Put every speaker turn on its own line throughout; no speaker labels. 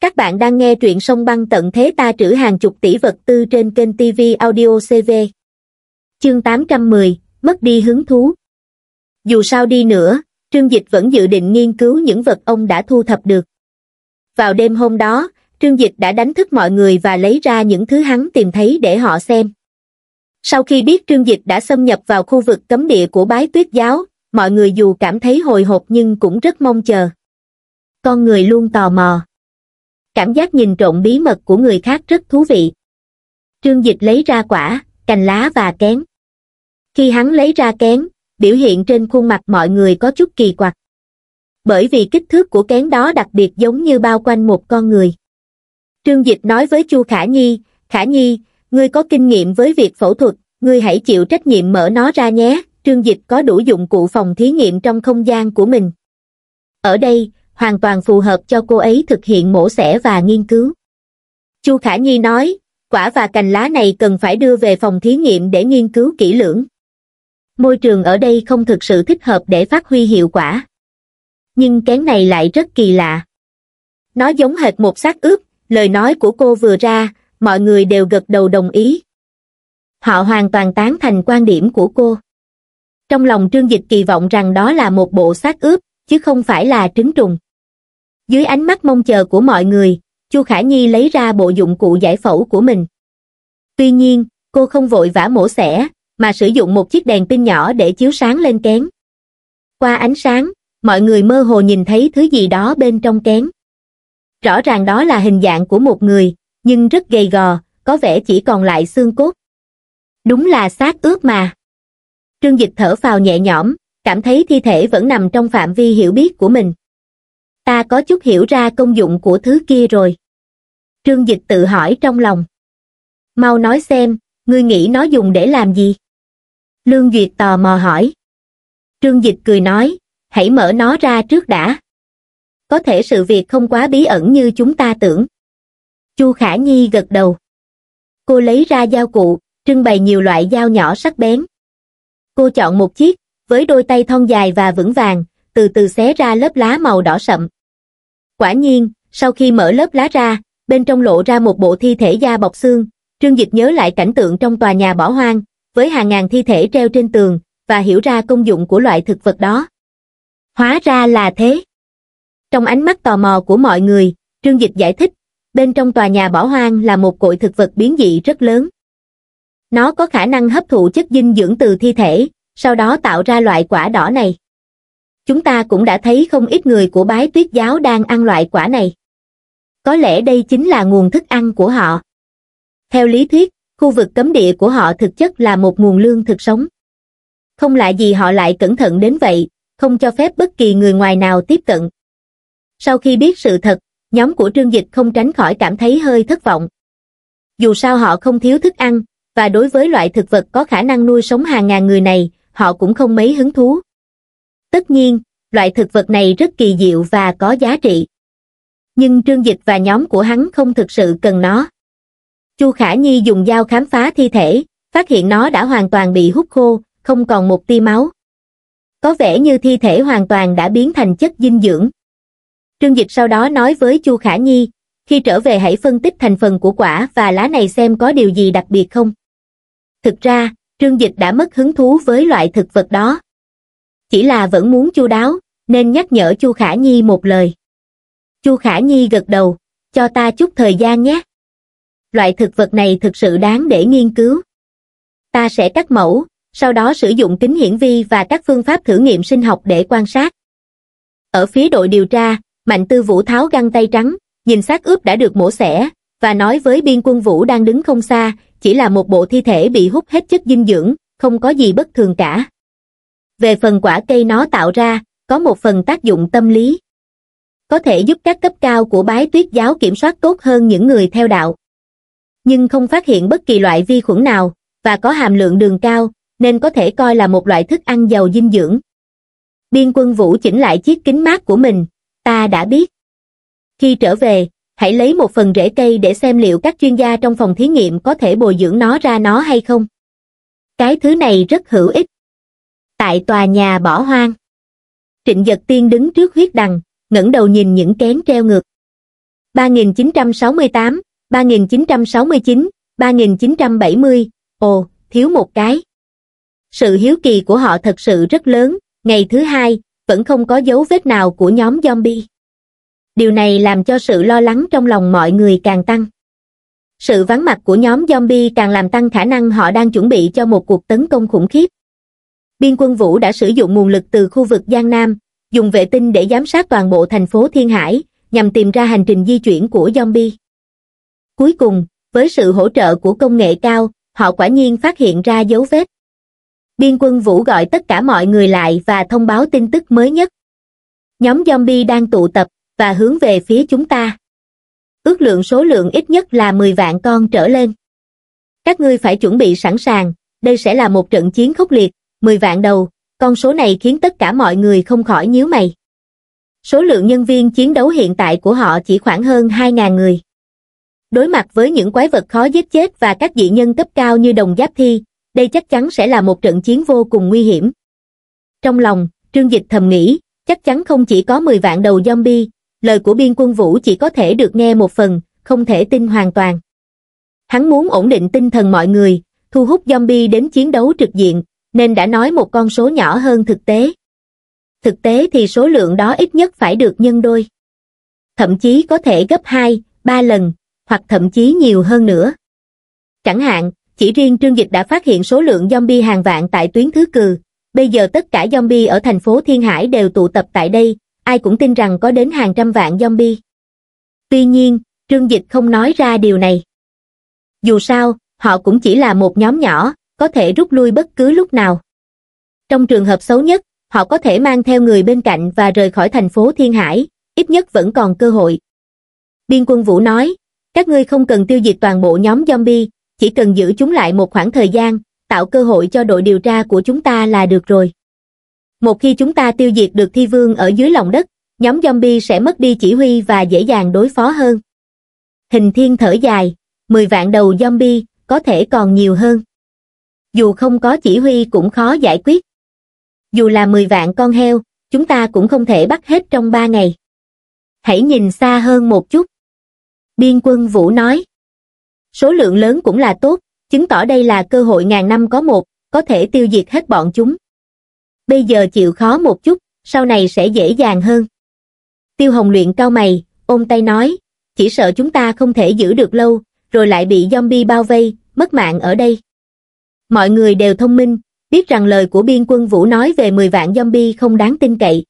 Các bạn đang nghe truyện sông băng tận thế ta trữ hàng chục tỷ vật tư trên kênh TV Audio CV. Chương 810, mất đi hứng thú. Dù sao đi nữa, Trương Dịch vẫn dự định nghiên cứu những vật ông đã thu thập được. Vào đêm hôm đó, Trương Dịch đã đánh thức mọi người và lấy ra những thứ hắn tìm thấy để họ xem. Sau khi biết Trương Dịch đã xâm nhập vào khu vực cấm địa của bái tuyết giáo, mọi người dù cảm thấy hồi hộp nhưng cũng rất mong chờ. Con người luôn tò mò cảm giác nhìn trộm bí mật của người khác rất thú vị trương dịch lấy ra quả cành lá và kén khi hắn lấy ra kén biểu hiện trên khuôn mặt mọi người có chút kỳ quặc bởi vì kích thước của kén đó đặc biệt giống như bao quanh một con người trương dịch nói với chu khả nhi khả nhi ngươi có kinh nghiệm với việc phẫu thuật ngươi hãy chịu trách nhiệm mở nó ra nhé trương dịch có đủ dụng cụ phòng thí nghiệm trong không gian của mình ở đây hoàn toàn phù hợp cho cô ấy thực hiện mổ xẻ và nghiên cứu. Chu Khả Nhi nói, quả và cành lá này cần phải đưa về phòng thí nghiệm để nghiên cứu kỹ lưỡng. Môi trường ở đây không thực sự thích hợp để phát huy hiệu quả. Nhưng kén này lại rất kỳ lạ. Nó giống hệt một xác ướp, lời nói của cô vừa ra, mọi người đều gật đầu đồng ý. Họ hoàn toàn tán thành quan điểm của cô. Trong lòng Trương Dịch kỳ vọng rằng đó là một bộ xác ướp, chứ không phải là trứng trùng. Dưới ánh mắt mong chờ của mọi người, Chu Khả Nhi lấy ra bộ dụng cụ giải phẫu của mình. Tuy nhiên, cô không vội vã mổ xẻ, mà sử dụng một chiếc đèn pin nhỏ để chiếu sáng lên kén. Qua ánh sáng, mọi người mơ hồ nhìn thấy thứ gì đó bên trong kén. Rõ ràng đó là hình dạng của một người, nhưng rất gầy gò, có vẻ chỉ còn lại xương cốt. Đúng là xác ướt mà. Trương Dịch thở phào nhẹ nhõm, cảm thấy thi thể vẫn nằm trong phạm vi hiểu biết của mình ta có chút hiểu ra công dụng của thứ kia rồi. Trương Dịch tự hỏi trong lòng. Mau nói xem, ngươi nghĩ nó dùng để làm gì? Lương Duyệt tò mò hỏi. Trương Dịch cười nói, hãy mở nó ra trước đã. Có thể sự việc không quá bí ẩn như chúng ta tưởng. Chu Khả Nhi gật đầu. Cô lấy ra dao cụ, trưng bày nhiều loại dao nhỏ sắc bén. Cô chọn một chiếc, với đôi tay thon dài và vững vàng, từ từ xé ra lớp lá màu đỏ sậm. Quả nhiên, sau khi mở lớp lá ra, bên trong lộ ra một bộ thi thể da bọc xương, Trương Dịch nhớ lại cảnh tượng trong tòa nhà bỏ hoang, với hàng ngàn thi thể treo trên tường, và hiểu ra công dụng của loại thực vật đó. Hóa ra là thế. Trong ánh mắt tò mò của mọi người, Trương Dịch giải thích, bên trong tòa nhà bỏ hoang là một cội thực vật biến dị rất lớn. Nó có khả năng hấp thụ chất dinh dưỡng từ thi thể, sau đó tạo ra loại quả đỏ này chúng ta cũng đã thấy không ít người của bái tuyết giáo đang ăn loại quả này. Có lẽ đây chính là nguồn thức ăn của họ. Theo lý thuyết, khu vực cấm địa của họ thực chất là một nguồn lương thực sống. Không lạ gì họ lại cẩn thận đến vậy, không cho phép bất kỳ người ngoài nào tiếp cận. Sau khi biết sự thật, nhóm của Trương Dịch không tránh khỏi cảm thấy hơi thất vọng. Dù sao họ không thiếu thức ăn, và đối với loại thực vật có khả năng nuôi sống hàng ngàn người này, họ cũng không mấy hứng thú tất nhiên loại thực vật này rất kỳ diệu và có giá trị nhưng trương dịch và nhóm của hắn không thực sự cần nó chu khả nhi dùng dao khám phá thi thể phát hiện nó đã hoàn toàn bị hút khô không còn một tia máu có vẻ như thi thể hoàn toàn đã biến thành chất dinh dưỡng trương dịch sau đó nói với chu khả nhi khi trở về hãy phân tích thành phần của quả và lá này xem có điều gì đặc biệt không thực ra trương dịch đã mất hứng thú với loại thực vật đó chỉ là vẫn muốn chu đáo, nên nhắc nhở Chu Khả Nhi một lời. Chu Khả Nhi gật đầu, cho ta chút thời gian nhé. Loại thực vật này thực sự đáng để nghiên cứu. Ta sẽ cắt mẫu, sau đó sử dụng kính hiển vi và các phương pháp thử nghiệm sinh học để quan sát. Ở phía đội điều tra, Mạnh Tư Vũ tháo găng tay trắng, nhìn xác ướp đã được mổ xẻ, và nói với biên quân Vũ đang đứng không xa, chỉ là một bộ thi thể bị hút hết chất dinh dưỡng, không có gì bất thường cả về phần quả cây nó tạo ra có một phần tác dụng tâm lý có thể giúp các cấp cao của bái tuyết giáo kiểm soát tốt hơn những người theo đạo nhưng không phát hiện bất kỳ loại vi khuẩn nào và có hàm lượng đường cao nên có thể coi là một loại thức ăn giàu dinh dưỡng biên quân vũ chỉnh lại chiếc kính mát của mình ta đã biết khi trở về hãy lấy một phần rễ cây để xem liệu các chuyên gia trong phòng thí nghiệm có thể bồi dưỡng nó ra nó hay không cái thứ này rất hữu ích tại tòa nhà bỏ hoang trịnh vật tiên đứng trước huyết đằng ngẩng đầu nhìn những kén treo ngược 3968, 3969, 3970, ồ, thiếu một cái. Sự hiếu kỳ của họ thật sự rất lớn, ngày thứ hai, vẫn không có dấu vết nào của nhóm zombie. Điều này làm cho sự lo lắng trong lòng mọi người càng tăng. Sự vắng mặt của nhóm zombie càng làm tăng khả năng họ đang chuẩn bị cho một cuộc tấn công khủng khiếp biên quân Vũ đã sử dụng nguồn lực từ khu vực Giang Nam, dùng vệ tinh để giám sát toàn bộ thành phố Thiên Hải, nhằm tìm ra hành trình di chuyển của zombie. Cuối cùng, với sự hỗ trợ của công nghệ cao, họ quả nhiên phát hiện ra dấu vết. Biên quân Vũ gọi tất cả mọi người lại và thông báo tin tức mới nhất. Nhóm zombie đang tụ tập và hướng về phía chúng ta. Ước lượng số lượng ít nhất là 10 vạn con trở lên. Các ngươi phải chuẩn bị sẵn sàng, đây sẽ là một trận chiến khốc liệt, 10 vạn đầu, con số này khiến tất cả mọi người không khỏi nhíu mày. Số lượng nhân viên chiến đấu hiện tại của họ chỉ khoảng hơn 2.000 người. Đối mặt với những quái vật khó giết chết và các dị nhân cấp cao như đồng giáp thi, đây chắc chắn sẽ là một trận chiến vô cùng nguy hiểm. Trong lòng, Trương Dịch thầm nghĩ, chắc chắn không chỉ có 10 vạn đầu zombie, lời của biên quân vũ chỉ có thể được nghe một phần, không thể tin hoàn toàn. Hắn muốn ổn định tinh thần mọi người, thu hút zombie đến chiến đấu trực diện, nên đã nói một con số nhỏ hơn thực tế. Thực tế thì số lượng đó ít nhất phải được nhân đôi. Thậm chí có thể gấp 2, 3 lần, hoặc thậm chí nhiều hơn nữa. Chẳng hạn, chỉ riêng Trương Dịch đã phát hiện số lượng zombie hàng vạn tại tuyến Thứ Cừ. Bây giờ tất cả zombie ở thành phố Thiên Hải đều tụ tập tại đây, ai cũng tin rằng có đến hàng trăm vạn zombie. Tuy nhiên, Trương Dịch không nói ra điều này. Dù sao, họ cũng chỉ là một nhóm nhỏ, có thể rút lui bất cứ lúc nào. Trong trường hợp xấu nhất, họ có thể mang theo người bên cạnh và rời khỏi thành phố Thiên Hải, ít nhất vẫn còn cơ hội. Biên quân Vũ nói, các ngươi không cần tiêu diệt toàn bộ nhóm zombie, chỉ cần giữ chúng lại một khoảng thời gian, tạo cơ hội cho đội điều tra của chúng ta là được rồi. Một khi chúng ta tiêu diệt được thi vương ở dưới lòng đất, nhóm zombie sẽ mất đi chỉ huy và dễ dàng đối phó hơn. Hình thiên thở dài, 10 vạn đầu zombie, có thể còn nhiều hơn dù không có chỉ huy cũng khó giải quyết. Dù là 10 vạn con heo, chúng ta cũng không thể bắt hết trong 3 ngày. Hãy nhìn xa hơn một chút. Biên quân Vũ nói. Số lượng lớn cũng là tốt, chứng tỏ đây là cơ hội ngàn năm có một, có thể tiêu diệt hết bọn chúng. Bây giờ chịu khó một chút, sau này sẽ dễ dàng hơn. Tiêu Hồng luyện cao mày, ôm tay nói, chỉ sợ chúng ta không thể giữ được lâu, rồi lại bị zombie bao vây, mất mạng ở đây mọi người đều thông minh, biết rằng lời của biên quân Vũ nói về 10 vạn zombie không đáng tin cậy.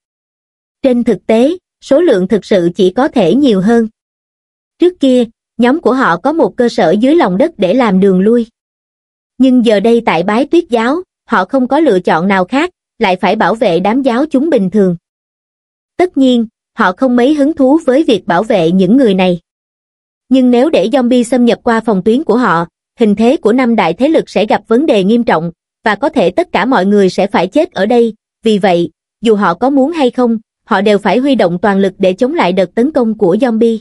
Trên thực tế, số lượng thực sự chỉ có thể nhiều hơn. Trước kia, nhóm của họ có một cơ sở dưới lòng đất để làm đường lui. Nhưng giờ đây tại bái tuyết giáo, họ không có lựa chọn nào khác, lại phải bảo vệ đám giáo chúng bình thường. Tất nhiên, họ không mấy hứng thú với việc bảo vệ những người này. Nhưng nếu để zombie xâm nhập qua phòng tuyến của họ, hình thế của năm đại thế lực sẽ gặp vấn đề nghiêm trọng, và có thể tất cả mọi người sẽ phải chết ở đây, vì vậy, dù họ có muốn hay không, họ đều phải huy động toàn lực để chống lại đợt tấn công của zombie.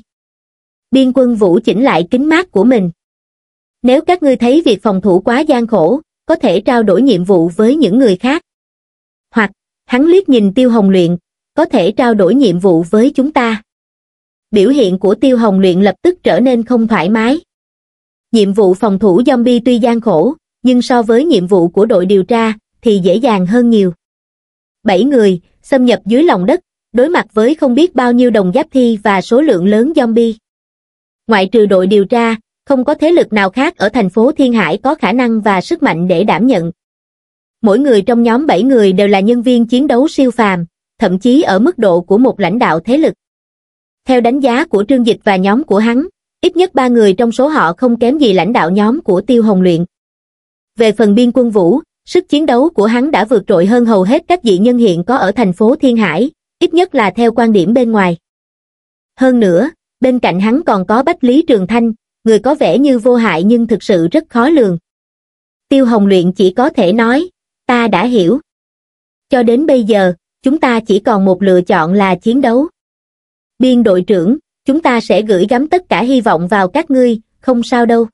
Biên quân Vũ chỉnh lại kính mát của mình. Nếu các ngươi thấy việc phòng thủ quá gian khổ, có thể trao đổi nhiệm vụ với những người khác. Hoặc, hắn liếc nhìn Tiêu Hồng Luyện, có thể trao đổi nhiệm vụ với chúng ta. Biểu hiện của Tiêu Hồng Luyện lập tức trở nên không thoải mái. Nhiệm vụ phòng thủ zombie tuy gian khổ, nhưng so với nhiệm vụ của đội điều tra, thì dễ dàng hơn nhiều. Bảy người, xâm nhập dưới lòng đất, đối mặt với không biết bao nhiêu đồng giáp thi và số lượng lớn zombie. Ngoại trừ đội điều tra, không có thế lực nào khác ở thành phố Thiên Hải có khả năng và sức mạnh để đảm nhận. Mỗi người trong nhóm 7 người đều là nhân viên chiến đấu siêu phàm, thậm chí ở mức độ của một lãnh đạo thế lực. Theo đánh giá của Trương Dịch và nhóm của hắn, ít nhất ba người trong số họ không kém gì lãnh đạo nhóm của tiêu hồng luyện. Về phần biên quân vũ, sức chiến đấu của hắn đã vượt trội hơn hầu hết các dị nhân hiện có ở thành phố Thiên Hải, ít nhất là theo quan điểm bên ngoài. Hơn nữa, bên cạnh hắn còn có Bách Lý Trường Thanh, người có vẻ như vô hại nhưng thực sự rất khó lường. Tiêu Hồng Luyện chỉ có thể nói, ta đã hiểu. Cho đến bây giờ, chúng ta chỉ còn một lựa chọn là chiến đấu. Biên đội trưởng, chúng ta sẽ gửi gắm tất cả hy vọng vào các ngươi, không sao đâu.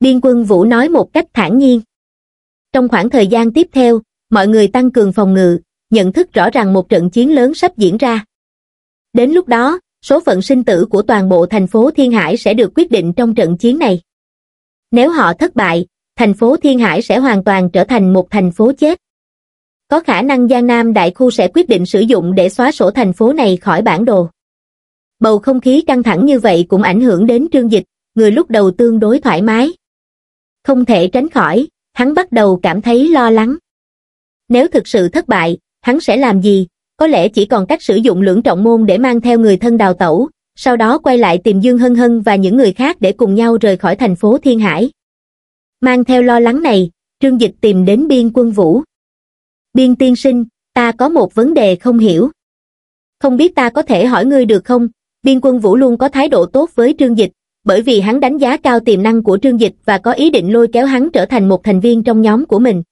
Biên quân Vũ nói một cách thản nhiên. Trong khoảng thời gian tiếp theo, mọi người tăng cường phòng ngự, nhận thức rõ ràng một trận chiến lớn sắp diễn ra. Đến lúc đó, số phận sinh tử của toàn bộ thành phố Thiên Hải sẽ được quyết định trong trận chiến này. Nếu họ thất bại, thành phố Thiên Hải sẽ hoàn toàn trở thành một thành phố chết. Có khả năng Giang Nam Đại Khu sẽ quyết định sử dụng để xóa sổ thành phố này khỏi bản đồ bầu không khí căng thẳng như vậy cũng ảnh hưởng đến trương dịch, người lúc đầu tương đối thoải mái. Không thể tránh khỏi, hắn bắt đầu cảm thấy lo lắng. Nếu thực sự thất bại, hắn sẽ làm gì? Có lẽ chỉ còn cách sử dụng lưỡng trọng môn để mang theo người thân đào tẩu, sau đó quay lại tìm Dương Hân Hân và những người khác để cùng nhau rời khỏi thành phố Thiên Hải. Mang theo lo lắng này, Trương Dịch tìm đến biên quân vũ. Biên tiên sinh, ta có một vấn đề không hiểu. Không biết ta có thể hỏi ngươi được không, biên quân Vũ luôn có thái độ tốt với Trương Dịch, bởi vì hắn đánh giá cao tiềm năng của Trương Dịch và có ý định lôi kéo hắn trở thành một thành viên trong nhóm của mình.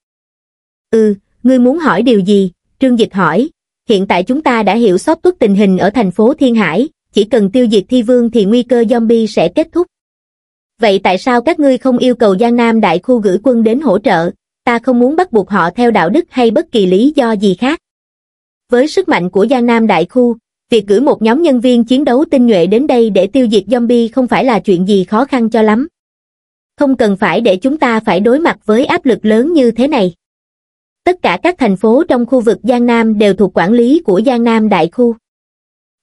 Ừ, ngươi muốn hỏi điều gì? Trương Dịch hỏi. Hiện tại chúng ta đã hiểu sót tuất tình hình ở thành phố Thiên Hải, chỉ cần tiêu diệt thi vương thì nguy cơ zombie sẽ kết thúc. Vậy tại sao các ngươi không yêu cầu Giang Nam đại khu gửi quân đến hỗ trợ? Ta không muốn bắt buộc họ theo đạo đức hay bất kỳ lý do gì khác. Với sức mạnh của Giang Nam đại khu, việc gửi một nhóm nhân viên chiến đấu tinh nhuệ đến đây để tiêu diệt zombie không phải là chuyện gì khó khăn cho lắm không cần phải để chúng ta phải đối mặt với áp lực lớn như thế này tất cả các thành phố trong khu vực giang nam đều thuộc quản lý của giang nam đại khu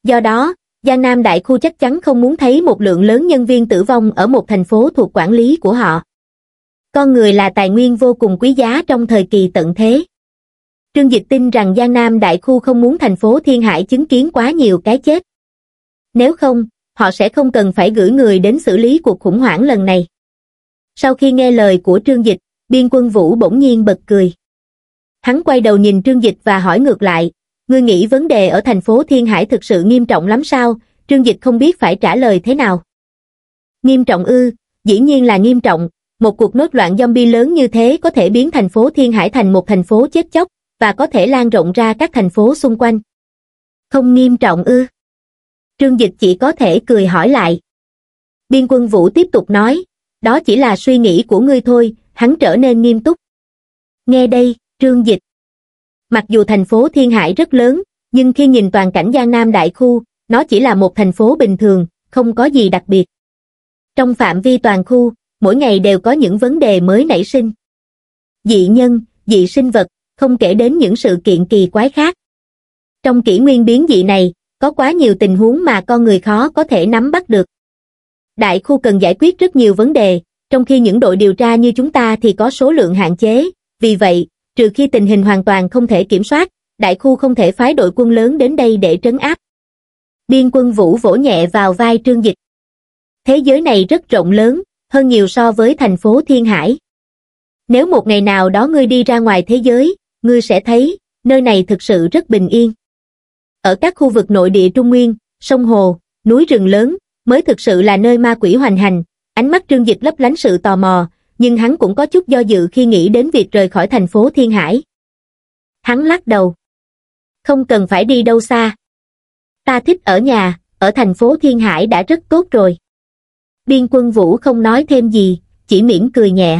do đó giang nam đại khu chắc chắn không muốn thấy một lượng lớn nhân viên tử vong ở một thành phố thuộc quản lý của họ con người là tài nguyên vô cùng quý giá trong thời kỳ tận thế Trương Dịch tin rằng Giang Nam đại khu không muốn thành phố Thiên Hải chứng kiến quá nhiều cái chết. Nếu không, họ sẽ không cần phải gửi người đến xử lý cuộc khủng hoảng lần này. Sau khi nghe lời của Trương Dịch, biên quân Vũ bỗng nhiên bật cười. Hắn quay đầu nhìn Trương Dịch và hỏi ngược lại, ngươi nghĩ vấn đề ở thành phố Thiên Hải thực sự nghiêm trọng lắm sao, Trương Dịch không biết phải trả lời thế nào. Nghiêm trọng ư, dĩ nhiên là nghiêm trọng, một cuộc nốt loạn zombie lớn như thế có thể biến thành phố Thiên Hải thành một thành phố chết chóc, và có thể lan rộng ra các thành phố xung quanh. Không nghiêm trọng ư? Trương Dịch chỉ có thể cười hỏi lại. Biên quân Vũ tiếp tục nói, đó chỉ là suy nghĩ của ngươi thôi, hắn trở nên nghiêm túc. Nghe đây, Trương Dịch. Mặc dù thành phố Thiên Hải rất lớn, nhưng khi nhìn toàn cảnh Giang Nam Đại Khu, nó chỉ là một thành phố bình thường, không có gì đặc biệt. Trong phạm vi toàn khu, mỗi ngày đều có những vấn đề mới nảy sinh. Dị nhân, dị sinh vật, không kể đến những sự kiện kỳ quái khác. Trong kỷ nguyên biến dị này, có quá nhiều tình huống mà con người khó có thể nắm bắt được. Đại khu cần giải quyết rất nhiều vấn đề, trong khi những đội điều tra như chúng ta thì có số lượng hạn chế, vì vậy, trừ khi tình hình hoàn toàn không thể kiểm soát, đại khu không thể phái đội quân lớn đến đây để trấn áp. Biên quân Vũ vỗ nhẹ vào vai Trương Dịch. Thế giới này rất rộng lớn, hơn nhiều so với thành phố Thiên Hải. Nếu một ngày nào đó ngươi đi ra ngoài thế giới, ngươi sẽ thấy nơi này thực sự rất bình yên ở các khu vực nội địa trung nguyên sông hồ núi rừng lớn mới thực sự là nơi ma quỷ hoành hành ánh mắt trương dịch lấp lánh sự tò mò nhưng hắn cũng có chút do dự khi nghĩ đến việc rời khỏi thành phố thiên hải hắn lắc đầu không cần phải đi đâu xa ta thích ở nhà ở thành phố thiên hải đã rất tốt rồi biên quân vũ không nói thêm gì chỉ mỉm cười nhẹ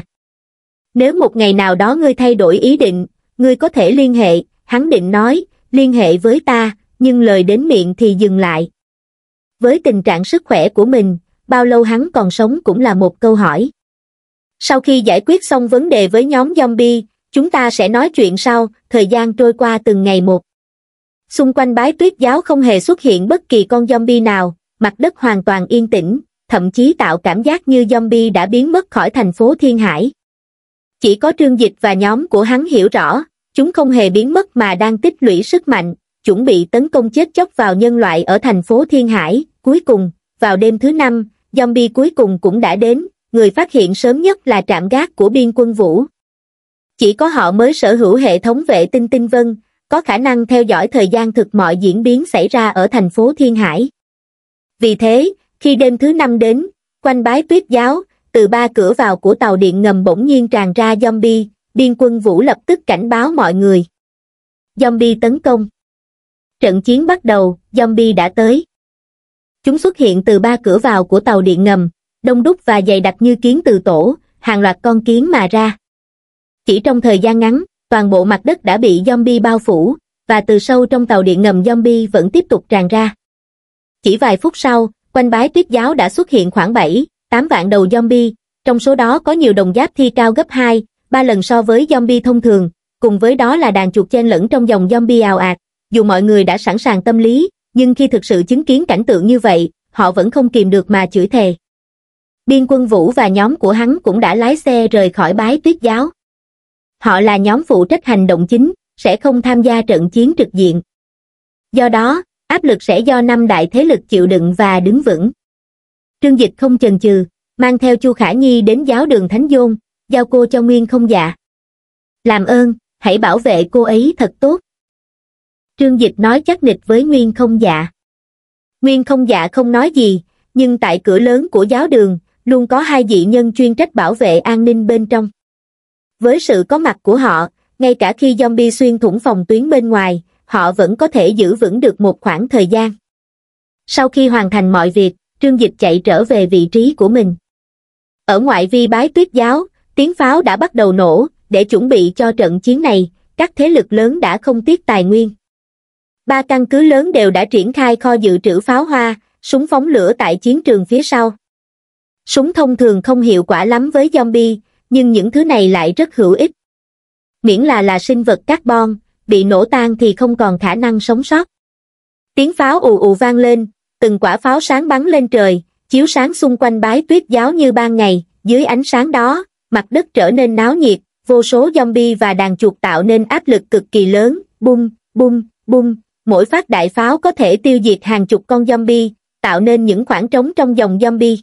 nếu một ngày nào đó ngươi thay đổi ý định ngươi có thể liên hệ, hắn định nói, liên hệ với ta, nhưng lời đến miệng thì dừng lại. Với tình trạng sức khỏe của mình, bao lâu hắn còn sống cũng là một câu hỏi. Sau khi giải quyết xong vấn đề với nhóm zombie, chúng ta sẽ nói chuyện sau, thời gian trôi qua từng ngày một. Xung quanh bái tuyết giáo không hề xuất hiện bất kỳ con zombie nào, mặt đất hoàn toàn yên tĩnh, thậm chí tạo cảm giác như zombie đã biến mất khỏi thành phố Thiên Hải. Chỉ có trương dịch và nhóm của hắn hiểu rõ, chúng không hề biến mất mà đang tích lũy sức mạnh, chuẩn bị tấn công chết chóc vào nhân loại ở thành phố Thiên Hải. Cuối cùng, vào đêm thứ năm, zombie cuối cùng cũng đã đến, người phát hiện sớm nhất là trạm gác của biên quân vũ. Chỉ có họ mới sở hữu hệ thống vệ tinh tinh vân, có khả năng theo dõi thời gian thực mọi diễn biến xảy ra ở thành phố Thiên Hải. Vì thế, khi đêm thứ năm đến, quanh bái tuyết giáo, từ ba cửa vào của tàu điện ngầm bỗng nhiên tràn ra zombie, biên quân Vũ lập tức cảnh báo mọi người. Zombie tấn công. Trận chiến bắt đầu, zombie đã tới. Chúng xuất hiện từ ba cửa vào của tàu điện ngầm, đông đúc và dày đặc như kiến từ tổ, hàng loạt con kiến mà ra. Chỉ trong thời gian ngắn, toàn bộ mặt đất đã bị zombie bao phủ, và từ sâu trong tàu điện ngầm zombie vẫn tiếp tục tràn ra. Chỉ vài phút sau, quanh bái tuyết giáo đã xuất hiện khoảng 7, 8 vạn đầu zombie, trong số đó có nhiều đồng giáp thi cao gấp 2, 3 lần so với zombie thông thường, cùng với đó là đàn chuột chen lẫn trong dòng zombie ào ạt. Dù mọi người đã sẵn sàng tâm lý, nhưng khi thực sự chứng kiến cảnh tượng như vậy, họ vẫn không kìm được mà chửi thề. Biên quân Vũ và nhóm của hắn cũng đã lái xe rời khỏi bái tuyết giáo. Họ là nhóm phụ trách hành động chính, sẽ không tham gia trận chiến trực diện. Do đó, áp lực sẽ do năm đại thế lực chịu đựng và đứng vững. Trương Dịch không chần chừ, mang theo Chu Khả Nhi đến giáo đường Thánh Dôn, giao cô cho Nguyên không dạ. Làm ơn, hãy bảo vệ cô ấy thật tốt. Trương Dịch nói chắc nịch với Nguyên không dạ. Nguyên không dạ không nói gì, nhưng tại cửa lớn của giáo đường, luôn có hai dị nhân chuyên trách bảo vệ an ninh bên trong. Với sự có mặt của họ, ngay cả khi zombie xuyên thủng phòng tuyến bên ngoài, họ vẫn có thể giữ vững được một khoảng thời gian. Sau khi hoàn thành mọi việc, Trương Dịch chạy trở về vị trí của mình. Ở ngoại vi bái tuyết giáo, tiếng pháo đã bắt đầu nổ, để chuẩn bị cho trận chiến này, các thế lực lớn đã không tiếc tài nguyên. Ba căn cứ lớn đều đã triển khai kho dự trữ pháo hoa, súng phóng lửa tại chiến trường phía sau. Súng thông thường không hiệu quả lắm với zombie, nhưng những thứ này lại rất hữu ích. Miễn là là sinh vật carbon, bị nổ tan thì không còn khả năng sống sót. Tiếng pháo ù ù vang lên, từng quả pháo sáng bắn lên trời chiếu sáng xung quanh bái tuyết giáo như ban ngày dưới ánh sáng đó mặt đất trở nên náo nhiệt vô số zombie và đàn chuột tạo nên áp lực cực kỳ lớn bung bung bung mỗi phát đại pháo có thể tiêu diệt hàng chục con zombie tạo nên những khoảng trống trong dòng zombie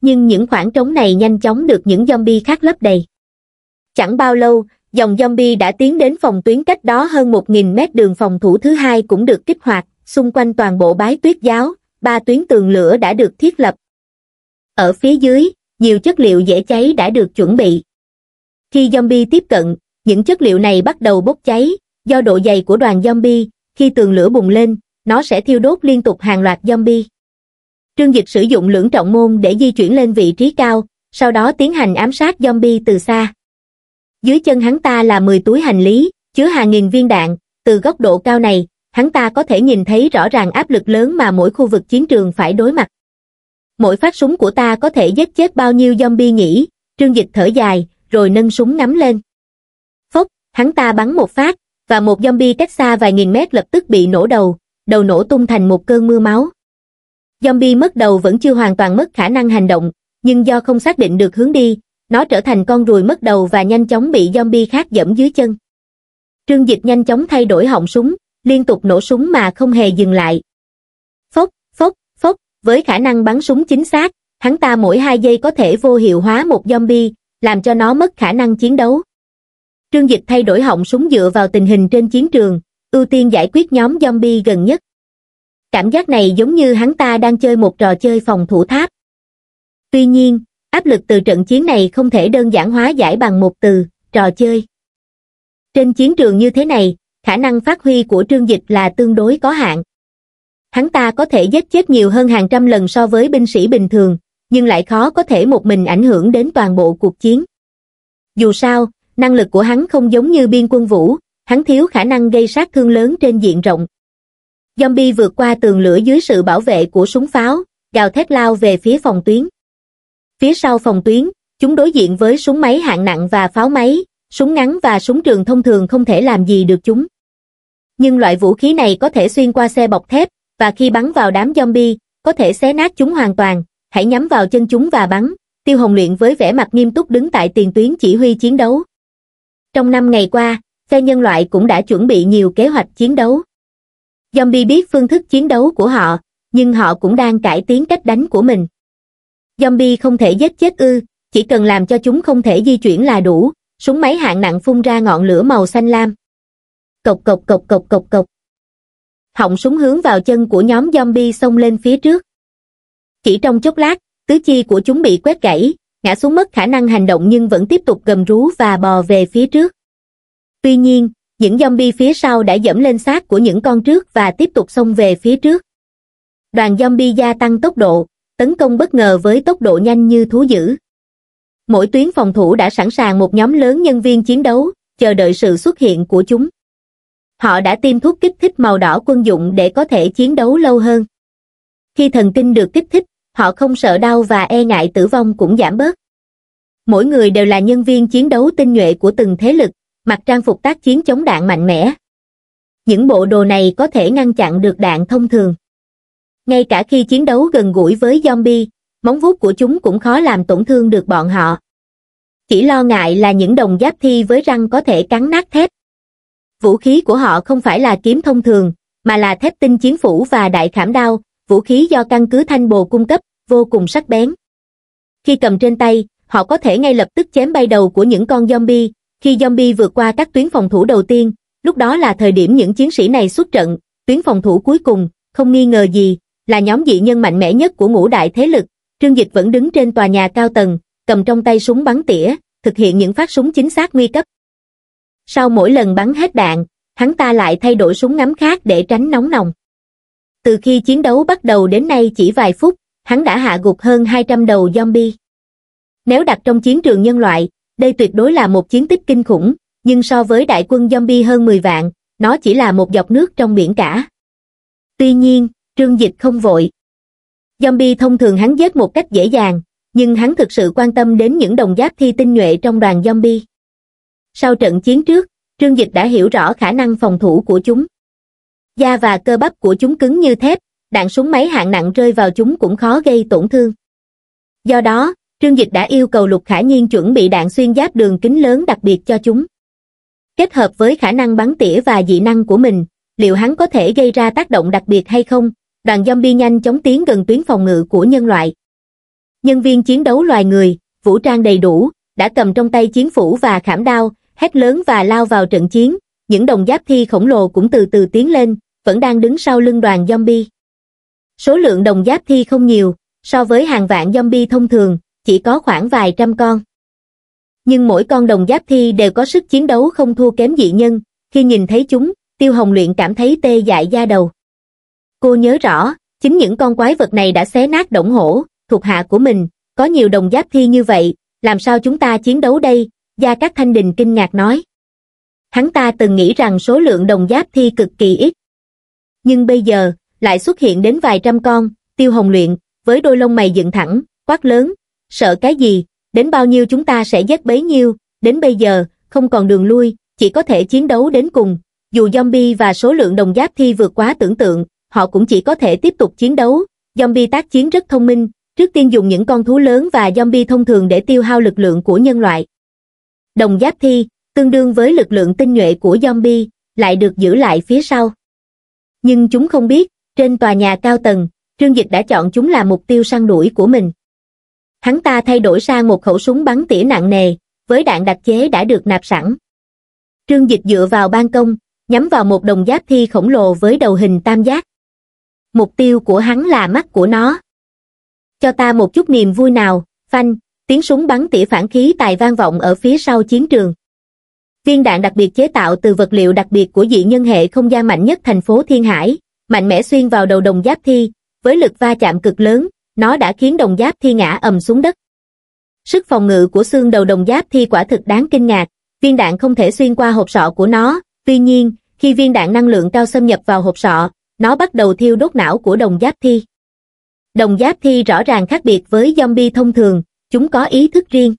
nhưng những khoảng trống này nhanh chóng được những zombie khác lấp đầy chẳng bao lâu dòng zombie đã tiến đến phòng tuyến cách đó hơn 1.000 mét đường phòng thủ thứ hai cũng được kích hoạt xung quanh toàn bộ bái tuyết giáo, ba tuyến tường lửa đã được thiết lập. Ở phía dưới, nhiều chất liệu dễ cháy đã được chuẩn bị. Khi zombie tiếp cận, những chất liệu này bắt đầu bốc cháy, do độ dày của đoàn zombie, khi tường lửa bùng lên, nó sẽ thiêu đốt liên tục hàng loạt zombie. Trương Dịch sử dụng lưỡng trọng môn để di chuyển lên vị trí cao, sau đó tiến hành ám sát zombie từ xa. Dưới chân hắn ta là 10 túi hành lý, chứa hàng nghìn viên đạn, từ góc độ cao này, hắn ta có thể nhìn thấy rõ ràng áp lực lớn mà mỗi khu vực chiến trường phải đối mặt. Mỗi phát súng của ta có thể giết chết bao nhiêu zombie nhỉ, trương dịch thở dài, rồi nâng súng ngắm lên. Phốc, hắn ta bắn một phát, và một zombie cách xa vài nghìn mét lập tức bị nổ đầu, đầu nổ tung thành một cơn mưa máu. Zombie mất đầu vẫn chưa hoàn toàn mất khả năng hành động, nhưng do không xác định được hướng đi, nó trở thành con ruồi mất đầu và nhanh chóng bị zombie khác dẫm dưới chân. Trương Dịch nhanh chóng thay đổi họng súng, liên tục nổ súng mà không hề dừng lại. Phốc, phốc, phốc, với khả năng bắn súng chính xác, hắn ta mỗi 2 giây có thể vô hiệu hóa một zombie, làm cho nó mất khả năng chiến đấu. Trương Dịch thay đổi họng súng dựa vào tình hình trên chiến trường, ưu tiên giải quyết nhóm zombie gần nhất. Cảm giác này giống như hắn ta đang chơi một trò chơi phòng thủ tháp. Tuy nhiên, áp lực từ trận chiến này không thể đơn giản hóa giải bằng một từ, trò chơi. Trên chiến trường như thế này, khả năng phát huy của trương dịch là tương đối có hạn hắn ta có thể giết chết nhiều hơn hàng trăm lần so với binh sĩ bình thường nhưng lại khó có thể một mình ảnh hưởng đến toàn bộ cuộc chiến dù sao năng lực của hắn không giống như biên quân vũ hắn thiếu khả năng gây sát thương lớn trên diện rộng zombie vượt qua tường lửa dưới sự bảo vệ của súng pháo gào thét lao về phía phòng tuyến phía sau phòng tuyến chúng đối diện với súng máy hạng nặng và pháo máy súng ngắn và súng trường thông thường không thể làm gì được chúng nhưng loại vũ khí này có thể xuyên qua xe bọc thép, và khi bắn vào đám zombie, có thể xé nát chúng hoàn toàn, hãy nhắm vào chân chúng và bắn. Tiêu Hồng Luyện với vẻ mặt nghiêm túc đứng tại tiền tuyến chỉ huy chiến đấu. Trong năm ngày qua, phe nhân loại cũng đã chuẩn bị nhiều kế hoạch chiến đấu. Zombie biết phương thức chiến đấu của họ, nhưng họ cũng đang cải tiến cách đánh của mình. Zombie không thể giết chết ư, chỉ cần làm cho chúng không thể di chuyển là đủ, súng máy hạng nặng phun ra ngọn lửa màu xanh lam cộc cộc cộc cộc cộc cộc. Họng súng hướng vào chân của nhóm zombie xông lên phía trước. Chỉ trong chốc lát, tứ chi của chúng bị quét gãy, ngã xuống mất khả năng hành động nhưng vẫn tiếp tục gầm rú và bò về phía trước. Tuy nhiên, những zombie phía sau đã dẫm lên xác của những con trước và tiếp tục xông về phía trước. Đoàn zombie gia tăng tốc độ, tấn công bất ngờ với tốc độ nhanh như thú dữ. Mỗi tuyến phòng thủ đã sẵn sàng một nhóm lớn nhân viên chiến đấu, chờ đợi sự xuất hiện của chúng họ đã tiêm thuốc kích thích màu đỏ quân dụng để có thể chiến đấu lâu hơn. Khi thần kinh được kích thích, họ không sợ đau và e ngại tử vong cũng giảm bớt. Mỗi người đều là nhân viên chiến đấu tinh nhuệ của từng thế lực, mặc trang phục tác chiến chống đạn mạnh mẽ. Những bộ đồ này có thể ngăn chặn được đạn thông thường. Ngay cả khi chiến đấu gần gũi với zombie, móng vuốt của chúng cũng khó làm tổn thương được bọn họ. Chỉ lo ngại là những đồng giáp thi với răng có thể cắn nát thép. Vũ khí của họ không phải là kiếm thông thường, mà là thép tinh chiến phủ và đại khảm đao, vũ khí do căn cứ thanh bồ cung cấp, vô cùng sắc bén. Khi cầm trên tay, họ có thể ngay lập tức chém bay đầu của những con zombie, khi zombie vượt qua các tuyến phòng thủ đầu tiên, lúc đó là thời điểm những chiến sĩ này xuất trận, tuyến phòng thủ cuối cùng, không nghi ngờ gì, là nhóm dị nhân mạnh mẽ nhất của ngũ đại thế lực. Trương Dịch vẫn đứng trên tòa nhà cao tầng, cầm trong tay súng bắn tỉa, thực hiện những phát súng chính xác nguy cấp. Sau mỗi lần bắn hết đạn, hắn ta lại thay đổi súng ngắm khác để tránh nóng nòng. Từ khi chiến đấu bắt đầu đến nay chỉ vài phút, hắn đã hạ gục hơn 200 đầu zombie. Nếu đặt trong chiến trường nhân loại, đây tuyệt đối là một chiến tích kinh khủng, nhưng so với đại quân zombie hơn 10 vạn, nó chỉ là một giọt nước trong biển cả. Tuy nhiên, trương dịch không vội. Zombie thông thường hắn giết một cách dễ dàng, nhưng hắn thực sự quan tâm đến những đồng giáp thi tinh nhuệ trong đoàn zombie. Sau trận chiến trước, Trương Dịch đã hiểu rõ khả năng phòng thủ của chúng. Da và cơ bắp của chúng cứng như thép, đạn súng máy hạng nặng rơi vào chúng cũng khó gây tổn thương. Do đó, Trương Dịch đã yêu cầu Lục Khả Nhiên chuẩn bị đạn xuyên giáp đường kính lớn đặc biệt cho chúng. Kết hợp với khả năng bắn tỉa và dị năng của mình, liệu hắn có thể gây ra tác động đặc biệt hay không? Đoàn zombie nhanh chóng tiến gần tuyến phòng ngự của nhân loại. Nhân viên chiến đấu loài người, vũ trang đầy đủ, đã cầm trong tay chiến phủ và khảm đao, hét lớn và lao vào trận chiến, những đồng giáp thi khổng lồ cũng từ từ tiến lên, vẫn đang đứng sau lưng đoàn zombie. Số lượng đồng giáp thi không nhiều, so với hàng vạn zombie thông thường, chỉ có khoảng vài trăm con. Nhưng mỗi con đồng giáp thi đều có sức chiến đấu không thua kém dị nhân, khi nhìn thấy chúng, tiêu hồng luyện cảm thấy tê dại da đầu. Cô nhớ rõ, chính những con quái vật này đã xé nát động hổ, thuộc hạ của mình, có nhiều đồng giáp thi như vậy, làm sao chúng ta chiến đấu đây, Gia Cát Thanh Đình kinh ngạc nói. Hắn ta từng nghĩ rằng số lượng đồng giáp thi cực kỳ ít. Nhưng bây giờ, lại xuất hiện đến vài trăm con, tiêu hồng luyện, với đôi lông mày dựng thẳng, quát lớn, sợ cái gì, đến bao nhiêu chúng ta sẽ giết bấy nhiêu, đến bây giờ, không còn đường lui, chỉ có thể chiến đấu đến cùng. Dù zombie và số lượng đồng giáp thi vượt quá tưởng tượng, họ cũng chỉ có thể tiếp tục chiến đấu. Zombie tác chiến rất thông minh, trước tiên dùng những con thú lớn và zombie thông thường để tiêu hao lực lượng của nhân loại đồng giáp thi, tương đương với lực lượng tinh nhuệ của zombie, lại được giữ lại phía sau. Nhưng chúng không biết, trên tòa nhà cao tầng, Trương Dịch đã chọn chúng là mục tiêu săn đuổi của mình. Hắn ta thay đổi sang một khẩu súng bắn tỉa nặng nề, với đạn đặc chế đã được nạp sẵn. Trương Dịch dựa vào ban công, nhắm vào một đồng giáp thi khổng lồ với đầu hình tam giác. Mục tiêu của hắn là mắt của nó. Cho ta một chút niềm vui nào, Phanh, tiếng súng bắn tỉa phản khí tài vang vọng ở phía sau chiến trường. Viên đạn đặc biệt chế tạo từ vật liệu đặc biệt của dị nhân hệ không gian mạnh nhất thành phố Thiên Hải, mạnh mẽ xuyên vào đầu đồng giáp thi, với lực va chạm cực lớn, nó đã khiến đồng giáp thi ngã ầm xuống đất. Sức phòng ngự của xương đầu đồng giáp thi quả thực đáng kinh ngạc, viên đạn không thể xuyên qua hộp sọ của nó, tuy nhiên, khi viên đạn năng lượng cao xâm nhập vào hộp sọ, nó bắt đầu thiêu đốt não của đồng giáp thi. Đồng giáp thi rõ ràng khác biệt với zombie thông thường, chúng có ý thức riêng.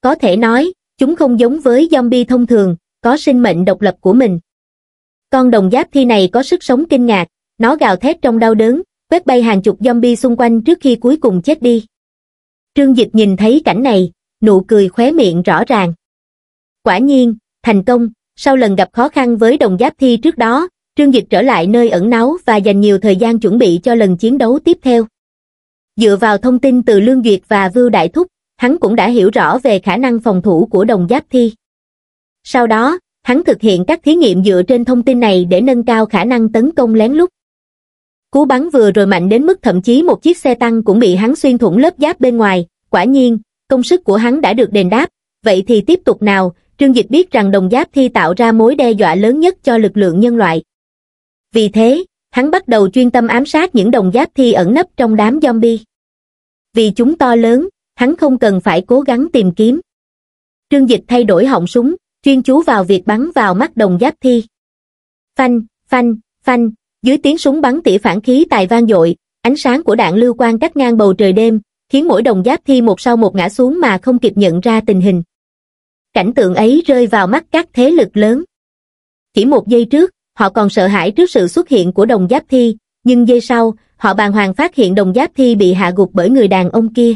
Có thể nói, chúng không giống với zombie thông thường, có sinh mệnh độc lập của mình. Con đồng giáp thi này có sức sống kinh ngạc, nó gào thét trong đau đớn, quét bay hàng chục zombie xung quanh trước khi cuối cùng chết đi. Trương Dịch nhìn thấy cảnh này, nụ cười khóe miệng rõ ràng. Quả nhiên, thành công, sau lần gặp khó khăn với đồng giáp thi trước đó, Trương Dịch trở lại nơi ẩn náu và dành nhiều thời gian chuẩn bị cho lần chiến đấu tiếp theo. Dựa vào thông tin từ Lương Duyệt và Vưu Đại Thúc, hắn cũng đã hiểu rõ về khả năng phòng thủ của đồng giáp thi. Sau đó, hắn thực hiện các thí nghiệm dựa trên thông tin này để nâng cao khả năng tấn công lén lút. Cú bắn vừa rồi mạnh đến mức thậm chí một chiếc xe tăng cũng bị hắn xuyên thủng lớp giáp bên ngoài, quả nhiên, công sức của hắn đã được đền đáp, vậy thì tiếp tục nào, Trương Dịch biết rằng đồng giáp thi tạo ra mối đe dọa lớn nhất cho lực lượng nhân loại. Vì thế, hắn bắt đầu chuyên tâm ám sát những đồng giáp thi ẩn nấp trong đám zombie. Vì chúng to lớn, hắn không cần phải cố gắng tìm kiếm. Trương Dịch thay đổi họng súng, chuyên chú vào việc bắn vào mắt đồng giáp thi. Phanh, phanh, phanh, dưới tiếng súng bắn tỉa phản khí tài vang dội, ánh sáng của đạn lưu quang cắt ngang bầu trời đêm, khiến mỗi đồng giáp thi một sau một ngã xuống mà không kịp nhận ra tình hình. Cảnh tượng ấy rơi vào mắt các thế lực lớn. Chỉ một giây trước, họ còn sợ hãi trước sự xuất hiện của đồng giáp thi, nhưng giây sau, họ bàng hoàng phát hiện đồng giáp thi bị hạ gục bởi người đàn ông kia.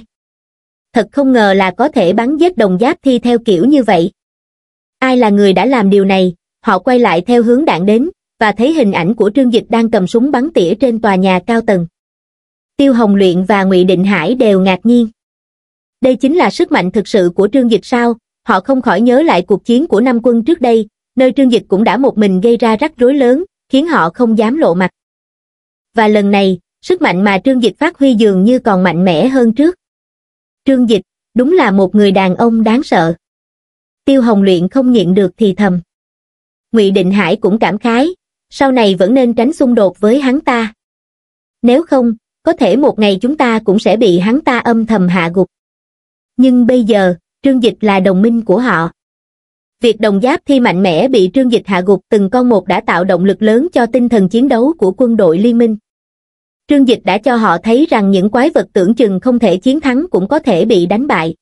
Thật không ngờ là có thể bắn giết đồng giáp thi theo kiểu như vậy. Ai là người đã làm điều này, họ quay lại theo hướng đạn đến, và thấy hình ảnh của Trương Dịch đang cầm súng bắn tỉa trên tòa nhà cao tầng. Tiêu Hồng Luyện và Ngụy Định Hải đều ngạc nhiên. Đây chính là sức mạnh thực sự của Trương Dịch sao, họ không khỏi nhớ lại cuộc chiến của năm quân trước đây, nơi trương dịch cũng đã một mình gây ra rắc rối lớn khiến họ không dám lộ mặt và lần này sức mạnh mà trương dịch phát huy dường như còn mạnh mẽ hơn trước trương dịch đúng là một người đàn ông đáng sợ tiêu hồng luyện không nhịn được thì thầm ngụy định hải cũng cảm khái sau này vẫn nên tránh xung đột với hắn ta nếu không có thể một ngày chúng ta cũng sẽ bị hắn ta âm thầm hạ gục nhưng bây giờ trương dịch là đồng minh của họ Việc đồng giáp thi mạnh mẽ bị trương dịch hạ gục từng con một đã tạo động lực lớn cho tinh thần chiến đấu của quân đội liên minh. Trương dịch đã cho họ thấy rằng những quái vật tưởng chừng không thể chiến thắng cũng có thể bị đánh bại.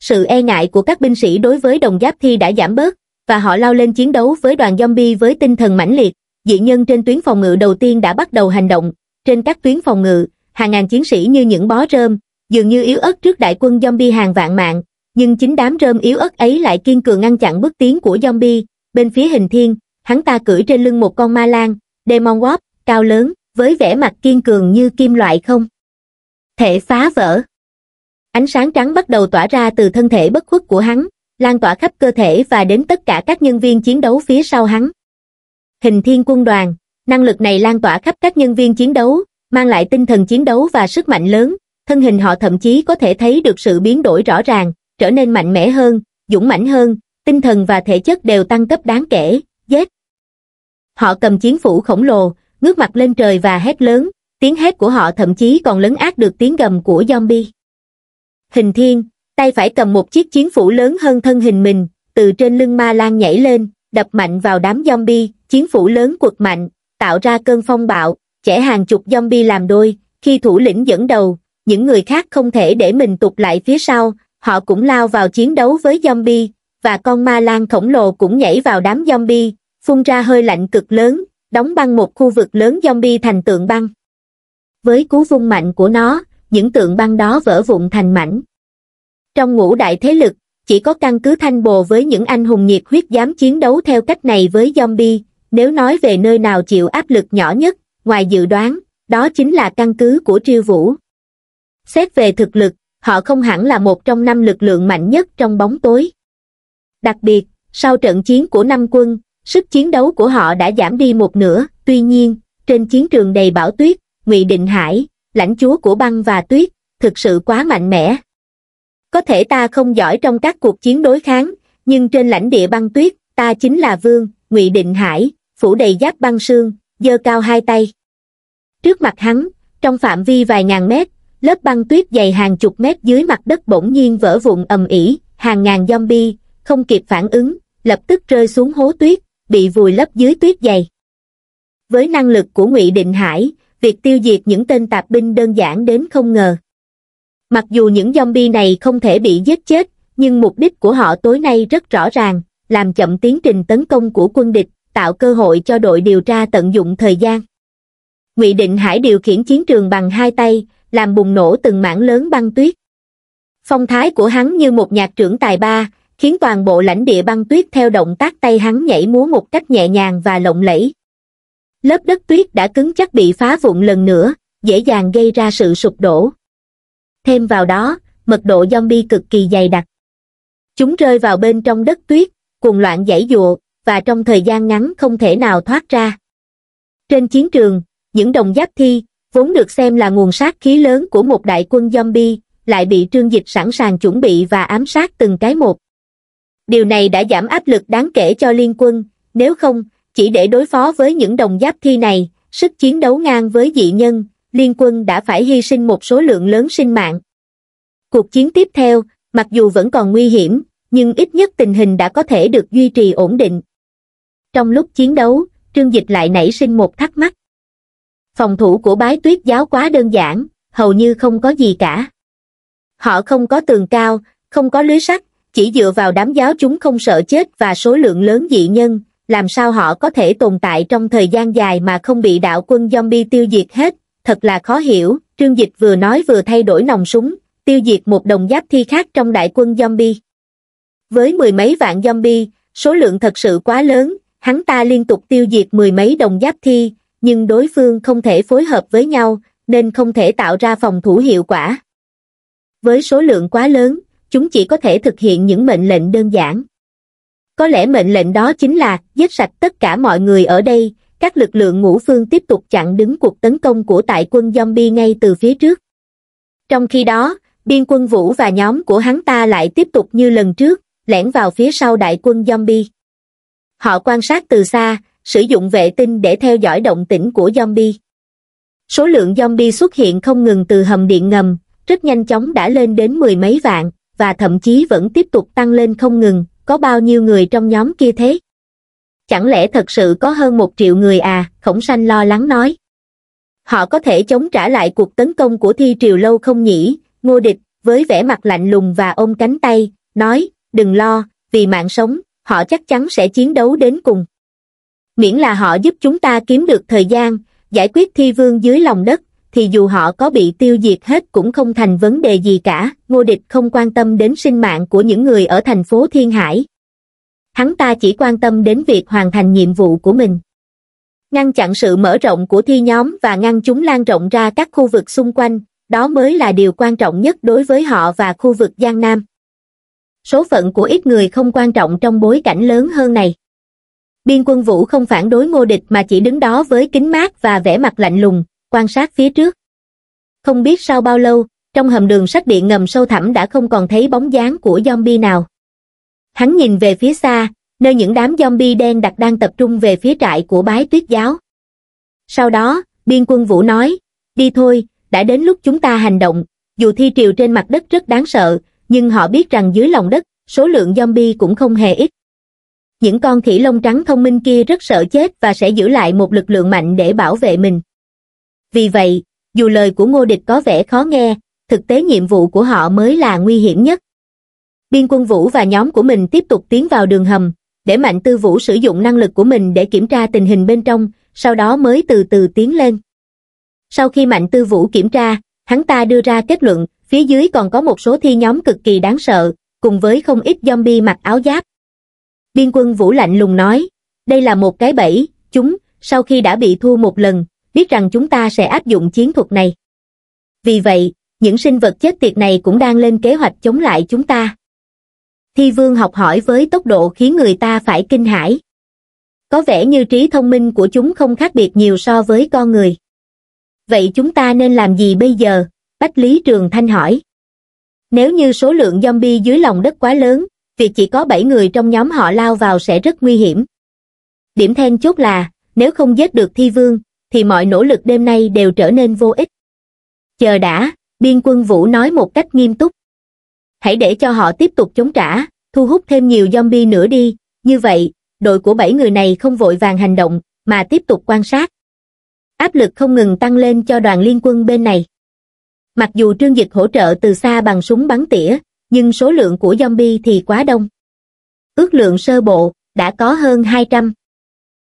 Sự e ngại của các binh sĩ đối với đồng giáp thi đã giảm bớt, và họ lao lên chiến đấu với đoàn zombie với tinh thần mãnh liệt. Dị nhân trên tuyến phòng ngự đầu tiên đã bắt đầu hành động. Trên các tuyến phòng ngự, hàng ngàn chiến sĩ như những bó rơm, dường như yếu ớt trước đại quân zombie hàng vạn mạng, nhưng chính đám rơm yếu ớt ấy lại kiên cường ngăn chặn bước tiến của zombie bên phía hình thiên hắn ta cưỡi trên lưng một con ma lan demon warp cao lớn với vẻ mặt kiên cường như kim loại không thể phá vỡ ánh sáng trắng bắt đầu tỏa ra từ thân thể bất khuất của hắn lan tỏa khắp cơ thể và đến tất cả các nhân viên chiến đấu phía sau hắn hình thiên quân đoàn năng lực này lan tỏa khắp các nhân viên chiến đấu mang lại tinh thần chiến đấu và sức mạnh lớn thân hình họ thậm chí có thể thấy được sự biến đổi rõ ràng trở nên mạnh mẽ hơn, dũng mãnh hơn, tinh thần và thể chất đều tăng cấp đáng kể, dết. Họ cầm chiến phủ khổng lồ, ngước mặt lên trời và hét lớn, tiếng hét của họ thậm chí còn lấn át được tiếng gầm của zombie. Hình thiên, tay phải cầm một chiếc chiến phủ lớn hơn thân hình mình, từ trên lưng ma lan nhảy lên, đập mạnh vào đám zombie, chiến phủ lớn quật mạnh, tạo ra cơn phong bạo, chẻ hàng chục zombie làm đôi, khi thủ lĩnh dẫn đầu, những người khác không thể để mình tụt lại phía sau, họ cũng lao vào chiến đấu với zombie, và con ma lan khổng lồ cũng nhảy vào đám zombie, phun ra hơi lạnh cực lớn, đóng băng một khu vực lớn zombie thành tượng băng. Với cú vung mạnh của nó, những tượng băng đó vỡ vụn thành mảnh. Trong ngũ đại thế lực, chỉ có căn cứ thanh bồ với những anh hùng nhiệt huyết dám chiến đấu theo cách này với zombie, nếu nói về nơi nào chịu áp lực nhỏ nhất, ngoài dự đoán, đó chính là căn cứ của triêu vũ. Xét về thực lực, họ không hẳn là một trong năm lực lượng mạnh nhất trong bóng tối. Đặc biệt, sau trận chiến của năm quân, sức chiến đấu của họ đã giảm đi một nửa, tuy nhiên, trên chiến trường đầy bão tuyết, Ngụy Định Hải, lãnh chúa của băng và tuyết, thực sự quá mạnh mẽ. Có thể ta không giỏi trong các cuộc chiến đối kháng, nhưng trên lãnh địa băng tuyết, ta chính là vương, Ngụy Định Hải, phủ đầy giáp băng sương, giơ cao hai tay. Trước mặt hắn, trong phạm vi vài ngàn mét, lớp băng tuyết dày hàng chục mét dưới mặt đất bỗng nhiên vỡ vụn ầm ỉ hàng ngàn zombie không kịp phản ứng lập tức rơi xuống hố tuyết bị vùi lấp dưới tuyết dày với năng lực của ngụy định hải việc tiêu diệt những tên tạp binh đơn giản đến không ngờ mặc dù những zombie này không thể bị giết chết nhưng mục đích của họ tối nay rất rõ ràng làm chậm tiến trình tấn công của quân địch tạo cơ hội cho đội điều tra tận dụng thời gian ngụy định hải điều khiển chiến trường bằng hai tay làm bùng nổ từng mảng lớn băng tuyết. Phong thái của hắn như một nhạc trưởng tài ba, khiến toàn bộ lãnh địa băng tuyết theo động tác tay hắn nhảy múa một cách nhẹ nhàng và lộng lẫy. Lớp đất tuyết đã cứng chắc bị phá vụn lần nữa, dễ dàng gây ra sự sụp đổ. Thêm vào đó, mật độ zombie cực kỳ dày đặc. Chúng rơi vào bên trong đất tuyết, cuồng loạn dãy dụa, và trong thời gian ngắn không thể nào thoát ra. Trên chiến trường, những đồng giáp thi, vốn được xem là nguồn sát khí lớn của một đại quân zombie, lại bị trương dịch sẵn sàng chuẩn bị và ám sát từng cái một. Điều này đã giảm áp lực đáng kể cho liên quân, nếu không, chỉ để đối phó với những đồng giáp thi này, sức chiến đấu ngang với dị nhân, liên quân đã phải hy sinh một số lượng lớn sinh mạng. Cuộc chiến tiếp theo, mặc dù vẫn còn nguy hiểm, nhưng ít nhất tình hình đã có thể được duy trì ổn định. Trong lúc chiến đấu, Trương Dịch lại nảy sinh một thắc mắc phòng thủ của bái tuyết giáo quá đơn giản, hầu như không có gì cả. Họ không có tường cao, không có lưới sắt, chỉ dựa vào đám giáo chúng không sợ chết và số lượng lớn dị nhân, làm sao họ có thể tồn tại trong thời gian dài mà không bị đạo quân zombie tiêu diệt hết, thật là khó hiểu, Trương Dịch vừa nói vừa thay đổi nòng súng, tiêu diệt một đồng giáp thi khác trong đại quân zombie. Với mười mấy vạn zombie, số lượng thật sự quá lớn, hắn ta liên tục tiêu diệt mười mấy đồng giáp thi, nhưng đối phương không thể phối hợp với nhau nên không thể tạo ra phòng thủ hiệu quả. Với số lượng quá lớn, chúng chỉ có thể thực hiện những mệnh lệnh đơn giản. Có lẽ mệnh lệnh đó chính là giết sạch tất cả mọi người ở đây, các lực lượng ngũ phương tiếp tục chặn đứng cuộc tấn công của tại quân zombie ngay từ phía trước. Trong khi đó, biên quân Vũ và nhóm của hắn ta lại tiếp tục như lần trước, lẻn vào phía sau đại quân zombie. Họ quan sát từ xa, sử dụng vệ tinh để theo dõi động tĩnh của zombie. Số lượng zombie xuất hiện không ngừng từ hầm điện ngầm, rất nhanh chóng đã lên đến mười mấy vạn, và thậm chí vẫn tiếp tục tăng lên không ngừng, có bao nhiêu người trong nhóm kia thế? Chẳng lẽ thật sự có hơn một triệu người à, khổng sanh lo lắng nói. Họ có thể chống trả lại cuộc tấn công của thi triều lâu không nhỉ, ngô địch, với vẻ mặt lạnh lùng và ôm cánh tay, nói, đừng lo, vì mạng sống, họ chắc chắn sẽ chiến đấu đến cùng miễn là họ giúp chúng ta kiếm được thời gian giải quyết thi vương dưới lòng đất thì dù họ có bị tiêu diệt hết cũng không thành vấn đề gì cả ngô địch không quan tâm đến sinh mạng của những người ở thành phố thiên hải hắn ta chỉ quan tâm đến việc hoàn thành nhiệm vụ của mình ngăn chặn sự mở rộng của thi nhóm và ngăn chúng lan rộng ra các khu vực xung quanh đó mới là điều quan trọng nhất đối với họ và khu vực giang nam số phận của ít người không quan trọng trong bối cảnh lớn hơn này biên quân vũ không phản đối ngô địch mà chỉ đứng đó với kính mát và vẻ mặt lạnh lùng quan sát phía trước không biết sau bao lâu trong hầm đường sắt điện ngầm sâu thẳm đã không còn thấy bóng dáng của zombie nào hắn nhìn về phía xa nơi những đám zombie đen đặc đang tập trung về phía trại của bái tuyết giáo sau đó biên quân vũ nói đi thôi đã đến lúc chúng ta hành động dù thi triều trên mặt đất rất đáng sợ nhưng họ biết rằng dưới lòng đất số lượng zombie cũng không hề ít những con khỉ lông trắng thông minh kia rất sợ chết và sẽ giữ lại một lực lượng mạnh để bảo vệ mình. Vì vậy, dù lời của ngô địch có vẻ khó nghe, thực tế nhiệm vụ của họ mới là nguy hiểm nhất. Biên quân Vũ và nhóm của mình tiếp tục tiến vào đường hầm, để Mạnh Tư Vũ sử dụng năng lực của mình để kiểm tra tình hình bên trong, sau đó mới từ từ tiến lên. Sau khi Mạnh Tư Vũ kiểm tra, hắn ta đưa ra kết luận, phía dưới còn có một số thi nhóm cực kỳ đáng sợ, cùng với không ít zombie mặc áo giáp, Biên quân Vũ lạnh lùng nói, đây là một cái bẫy, chúng, sau khi đã bị thua một lần, biết rằng chúng ta sẽ áp dụng chiến thuật này. Vì vậy, những sinh vật chết tiệt này cũng đang lên kế hoạch chống lại chúng ta. Thi vương học hỏi với tốc độ khiến người ta phải kinh hãi. Có vẻ như trí thông minh của chúng không khác biệt nhiều so với con người. Vậy chúng ta nên làm gì bây giờ? Bách Lý Trường Thanh hỏi. Nếu như số lượng zombie dưới lòng đất quá lớn, việc chỉ có 7 người trong nhóm họ lao vào sẽ rất nguy hiểm. Điểm then chốt là, nếu không giết được thi vương, thì mọi nỗ lực đêm nay đều trở nên vô ích. Chờ đã, biên quân Vũ nói một cách nghiêm túc. Hãy để cho họ tiếp tục chống trả, thu hút thêm nhiều zombie nữa đi, như vậy, đội của 7 người này không vội vàng hành động, mà tiếp tục quan sát. Áp lực không ngừng tăng lên cho đoàn liên quân bên này. Mặc dù Trương Dịch hỗ trợ từ xa bằng súng bắn tỉa, nhưng số lượng của zombie thì quá đông. Ước lượng sơ bộ, đã có hơn 200.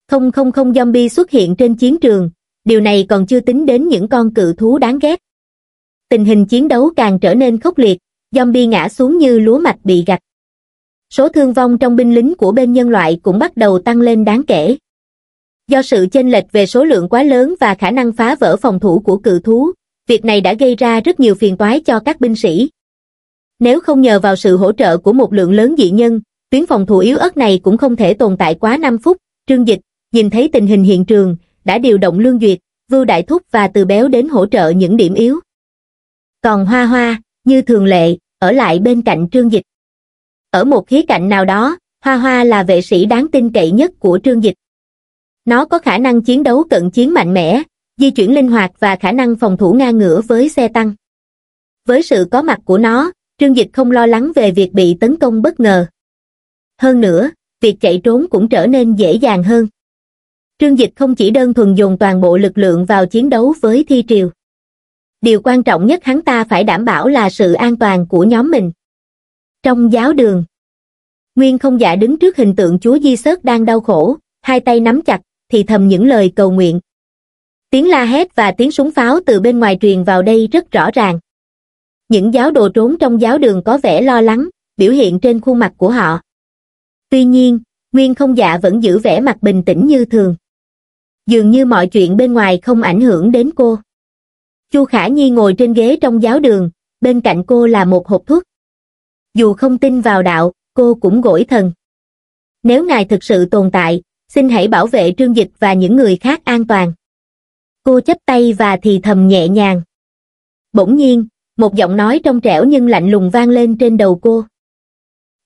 không zombie xuất hiện trên chiến trường, điều này còn chưa tính đến những con cự thú đáng ghét. Tình hình chiến đấu càng trở nên khốc liệt, zombie ngã xuống như lúa mạch bị gạch. Số thương vong trong binh lính của bên nhân loại cũng bắt đầu tăng lên đáng kể. Do sự chênh lệch về số lượng quá lớn và khả năng phá vỡ phòng thủ của cự thú, việc này đã gây ra rất nhiều phiền toái cho các binh sĩ. Nếu không nhờ vào sự hỗ trợ của một lượng lớn dị nhân, tuyến phòng thủ yếu ớt này cũng không thể tồn tại quá 5 phút. Trương Dịch, nhìn thấy tình hình hiện trường, đã điều động Lương Duyệt, Vưu Đại Thúc và Từ Béo đến hỗ trợ những điểm yếu. Còn Hoa Hoa, như thường lệ, ở lại bên cạnh Trương Dịch. Ở một khía cạnh nào đó, Hoa Hoa là vệ sĩ đáng tin cậy nhất của Trương Dịch. Nó có khả năng chiến đấu cận chiến mạnh mẽ, di chuyển linh hoạt và khả năng phòng thủ ngang ngửa với xe tăng. Với sự có mặt của nó, trương dịch không lo lắng về việc bị tấn công bất ngờ hơn nữa việc chạy trốn cũng trở nên dễ dàng hơn trương dịch không chỉ đơn thuần dùng toàn bộ lực lượng vào chiến đấu với thi triều điều quan trọng nhất hắn ta phải đảm bảo là sự an toàn của nhóm mình trong giáo đường nguyên không giả dạ đứng trước hình tượng chúa di sớt đang đau khổ hai tay nắm chặt thì thầm những lời cầu nguyện tiếng la hét và tiếng súng pháo từ bên ngoài truyền vào đây rất rõ ràng những giáo đồ trốn trong giáo đường có vẻ lo lắng biểu hiện trên khuôn mặt của họ tuy nhiên nguyên không dạ vẫn giữ vẻ mặt bình tĩnh như thường dường như mọi chuyện bên ngoài không ảnh hưởng đến cô chu khả nhi ngồi trên ghế trong giáo đường bên cạnh cô là một hộp thuốc dù không tin vào đạo cô cũng gỗi thần nếu ngài thực sự tồn tại xin hãy bảo vệ trương dịch và những người khác an toàn cô chấp tay và thì thầm nhẹ nhàng bỗng nhiên một giọng nói trong trẻo nhưng lạnh lùng vang lên trên đầu cô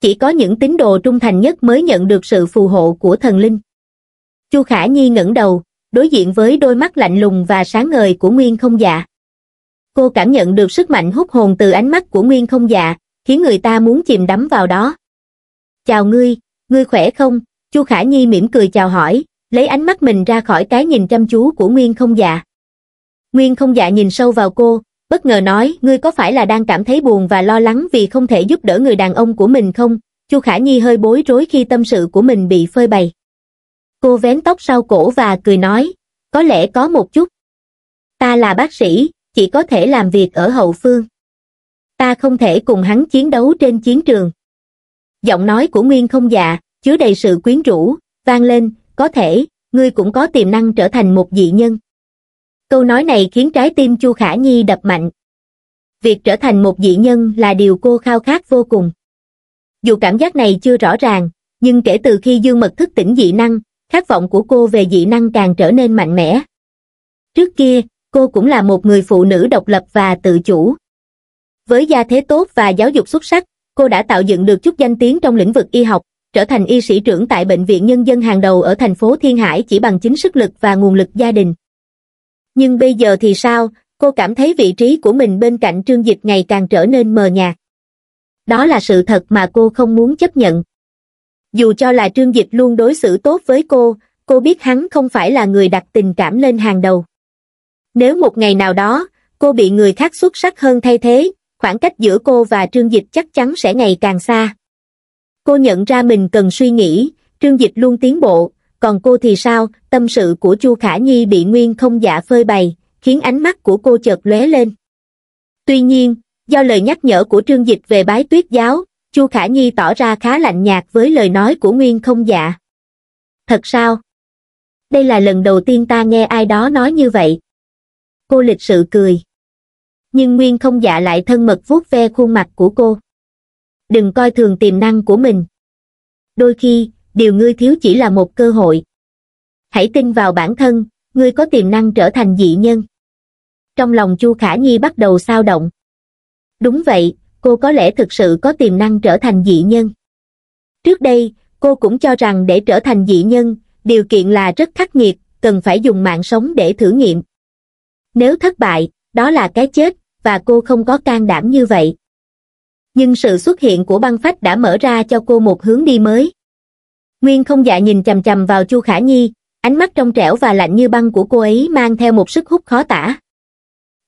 chỉ có những tín đồ trung thành nhất mới nhận được sự phù hộ của thần linh chu khả nhi ngẩng đầu đối diện với đôi mắt lạnh lùng và sáng ngời của nguyên không dạ cô cảm nhận được sức mạnh hút hồn từ ánh mắt của nguyên không dạ khiến người ta muốn chìm đắm vào đó chào ngươi ngươi khỏe không chu khả nhi mỉm cười chào hỏi lấy ánh mắt mình ra khỏi cái nhìn chăm chú của nguyên không dạ nguyên không dạ nhìn sâu vào cô bất ngờ nói ngươi có phải là đang cảm thấy buồn và lo lắng vì không thể giúp đỡ người đàn ông của mình không chu khả nhi hơi bối rối khi tâm sự của mình bị phơi bày cô vén tóc sau cổ và cười nói có lẽ có một chút ta là bác sĩ chỉ có thể làm việc ở hậu phương ta không thể cùng hắn chiến đấu trên chiến trường giọng nói của nguyên không dạ chứa đầy sự quyến rũ vang lên có thể ngươi cũng có tiềm năng trở thành một dị nhân câu nói này khiến trái tim chu khả nhi đập mạnh việc trở thành một dị nhân là điều cô khao khát vô cùng dù cảm giác này chưa rõ ràng nhưng kể từ khi dương mật thức tỉnh dị năng khát vọng của cô về dị năng càng trở nên mạnh mẽ trước kia cô cũng là một người phụ nữ độc lập và tự chủ với gia thế tốt và giáo dục xuất sắc cô đã tạo dựng được chút danh tiếng trong lĩnh vực y học trở thành y sĩ trưởng tại bệnh viện nhân dân hàng đầu ở thành phố thiên hải chỉ bằng chính sức lực và nguồn lực gia đình nhưng bây giờ thì sao cô cảm thấy vị trí của mình bên cạnh trương dịch ngày càng trở nên mờ nhạt đó là sự thật mà cô không muốn chấp nhận dù cho là trương dịch luôn đối xử tốt với cô cô biết hắn không phải là người đặt tình cảm lên hàng đầu nếu một ngày nào đó cô bị người khác xuất sắc hơn thay thế khoảng cách giữa cô và trương dịch chắc chắn sẽ ngày càng xa cô nhận ra mình cần suy nghĩ trương dịch luôn tiến bộ còn cô thì sao tâm sự của chu khả nhi bị nguyên không dạ phơi bày khiến ánh mắt của cô chợt lóe lên tuy nhiên do lời nhắc nhở của trương dịch về bái tuyết giáo chu khả nhi tỏ ra khá lạnh nhạt với lời nói của nguyên không dạ thật sao đây là lần đầu tiên ta nghe ai đó nói như vậy cô lịch sự cười nhưng nguyên không dạ lại thân mật vuốt ve khuôn mặt của cô đừng coi thường tiềm năng của mình đôi khi điều ngươi thiếu chỉ là một cơ hội. Hãy tin vào bản thân, ngươi có tiềm năng trở thành dị nhân. Trong lòng Chu Khả Nhi bắt đầu sao động. Đúng vậy, cô có lẽ thực sự có tiềm năng trở thành dị nhân. Trước đây, cô cũng cho rằng để trở thành dị nhân, điều kiện là rất khắc nghiệt, cần phải dùng mạng sống để thử nghiệm. Nếu thất bại, đó là cái chết, và cô không có can đảm như vậy. Nhưng sự xuất hiện của băng phách đã mở ra cho cô một hướng đi mới. Nguyên không dạ nhìn chầm chầm vào Chu Khả Nhi, ánh mắt trong trẻo và lạnh như băng của cô ấy mang theo một sức hút khó tả.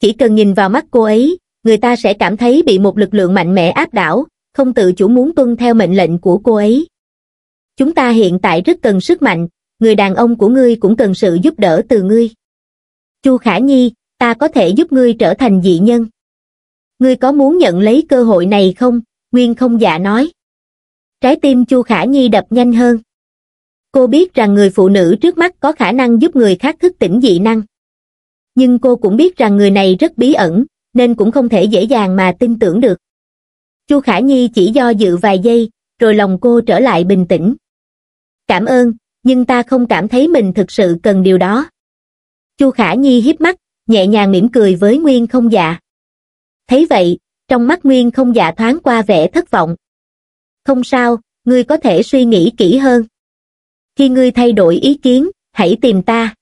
Chỉ cần nhìn vào mắt cô ấy, người ta sẽ cảm thấy bị một lực lượng mạnh mẽ áp đảo, không tự chủ muốn tuân theo mệnh lệnh của cô ấy. Chúng ta hiện tại rất cần sức mạnh, người đàn ông của ngươi cũng cần sự giúp đỡ từ ngươi. Chu Khả Nhi, ta có thể giúp ngươi trở thành dị nhân. Ngươi có muốn nhận lấy cơ hội này không? Nguyên không dạ nói trái tim chu khả nhi đập nhanh hơn cô biết rằng người phụ nữ trước mắt có khả năng giúp người khác thức tỉnh dị năng nhưng cô cũng biết rằng người này rất bí ẩn nên cũng không thể dễ dàng mà tin tưởng được chu khả nhi chỉ do dự vài giây rồi lòng cô trở lại bình tĩnh cảm ơn nhưng ta không cảm thấy mình thực sự cần điều đó chu khả nhi hiếp mắt nhẹ nhàng mỉm cười với nguyên không dạ thấy vậy trong mắt nguyên không dạ thoáng qua vẻ thất vọng không sao, ngươi có thể suy nghĩ kỹ hơn. Khi ngươi thay đổi ý kiến, hãy tìm ta.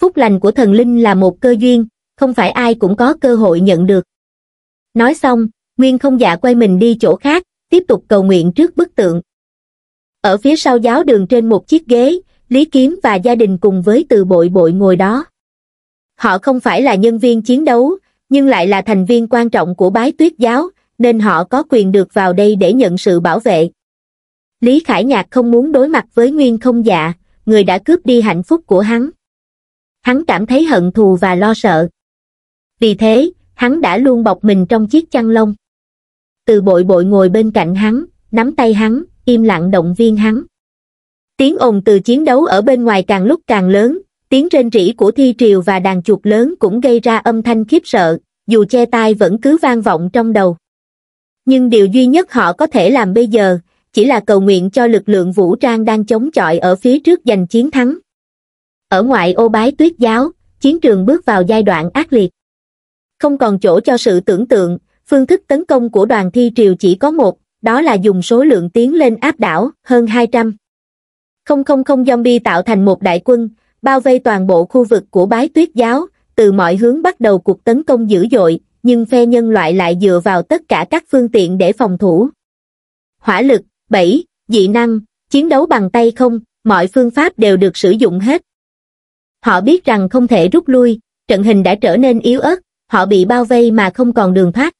Phúc lành của thần linh là một cơ duyên, không phải ai cũng có cơ hội nhận được. Nói xong, Nguyên không dạ quay mình đi chỗ khác, tiếp tục cầu nguyện trước bức tượng. Ở phía sau giáo đường trên một chiếc ghế, Lý Kiếm và gia đình cùng với từ bội bội ngồi đó. Họ không phải là nhân viên chiến đấu, nhưng lại là thành viên quan trọng của bái tuyết giáo, nên họ có quyền được vào đây để nhận sự bảo vệ. Lý Khải Nhạc không muốn đối mặt với Nguyên không dạ, người đã cướp đi hạnh phúc của hắn. Hắn cảm thấy hận thù và lo sợ. Vì thế, hắn đã luôn bọc mình trong chiếc chăn lông. Từ bội bội ngồi bên cạnh hắn, nắm tay hắn, im lặng động viên hắn. Tiếng ồn từ chiến đấu ở bên ngoài càng lúc càng lớn, tiếng rên rỉ của thi triều và đàn chuột lớn cũng gây ra âm thanh khiếp sợ, dù che tai vẫn cứ vang vọng trong đầu nhưng điều duy nhất họ có thể làm bây giờ chỉ là cầu nguyện cho lực lượng vũ trang đang chống chọi ở phía trước giành chiến thắng ở ngoại ô bái tuyết giáo chiến trường bước vào giai đoạn ác liệt không còn chỗ cho sự tưởng tượng phương thức tấn công của đoàn thi triều chỉ có một đó là dùng số lượng tiến lên áp đảo hơn 200. không không không zombie tạo thành một đại quân bao vây toàn bộ khu vực của bái tuyết giáo từ mọi hướng bắt đầu cuộc tấn công dữ dội nhưng phe nhân loại lại dựa vào tất cả các phương tiện để phòng thủ. Hỏa lực, bảy, dị năng, chiến đấu bằng tay không, mọi phương pháp đều được sử dụng hết. Họ biết rằng không thể rút lui, trận hình đã trở nên yếu ớt, họ bị bao vây mà không còn đường thoát.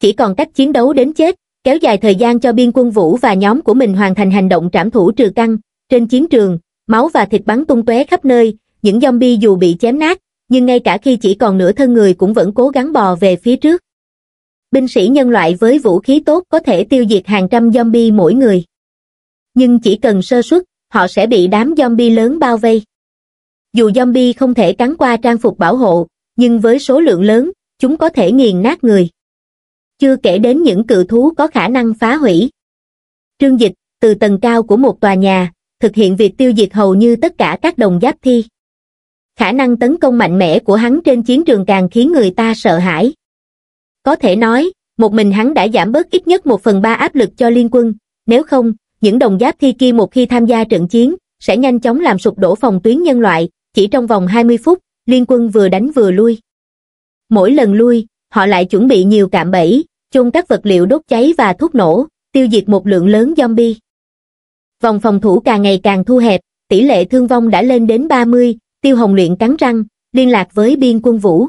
Chỉ còn cách chiến đấu đến chết, kéo dài thời gian cho biên quân Vũ và nhóm của mình hoàn thành hành động trảm thủ trừ căng. Trên chiến trường, máu và thịt bắn tung tóe khắp nơi, những zombie dù bị chém nát, nhưng ngay cả khi chỉ còn nửa thân người cũng vẫn cố gắng bò về phía trước. Binh sĩ nhân loại với vũ khí tốt có thể tiêu diệt hàng trăm zombie mỗi người. Nhưng chỉ cần sơ suất, họ sẽ bị đám zombie lớn bao vây. Dù zombie không thể cắn qua trang phục bảo hộ, nhưng với số lượng lớn, chúng có thể nghiền nát người. Chưa kể đến những cự thú có khả năng phá hủy. Trương Dịch, từ tầng cao của một tòa nhà, thực hiện việc tiêu diệt hầu như tất cả các đồng giáp thi khả năng tấn công mạnh mẽ của hắn trên chiến trường càng khiến người ta sợ hãi. Có thể nói, một mình hắn đã giảm bớt ít nhất một phần ba áp lực cho liên quân, nếu không, những đồng giáp thi kia một khi tham gia trận chiến, sẽ nhanh chóng làm sụp đổ phòng tuyến nhân loại, chỉ trong vòng 20 phút, liên quân vừa đánh vừa lui. Mỗi lần lui, họ lại chuẩn bị nhiều cạm bẫy, chôn các vật liệu đốt cháy và thuốc nổ, tiêu diệt một lượng lớn zombie. Vòng phòng thủ càng ngày càng thu hẹp, tỷ lệ thương vong đã lên đến 30, Tiêu Hồng Luyện cắn răng, liên lạc với biên quân vũ.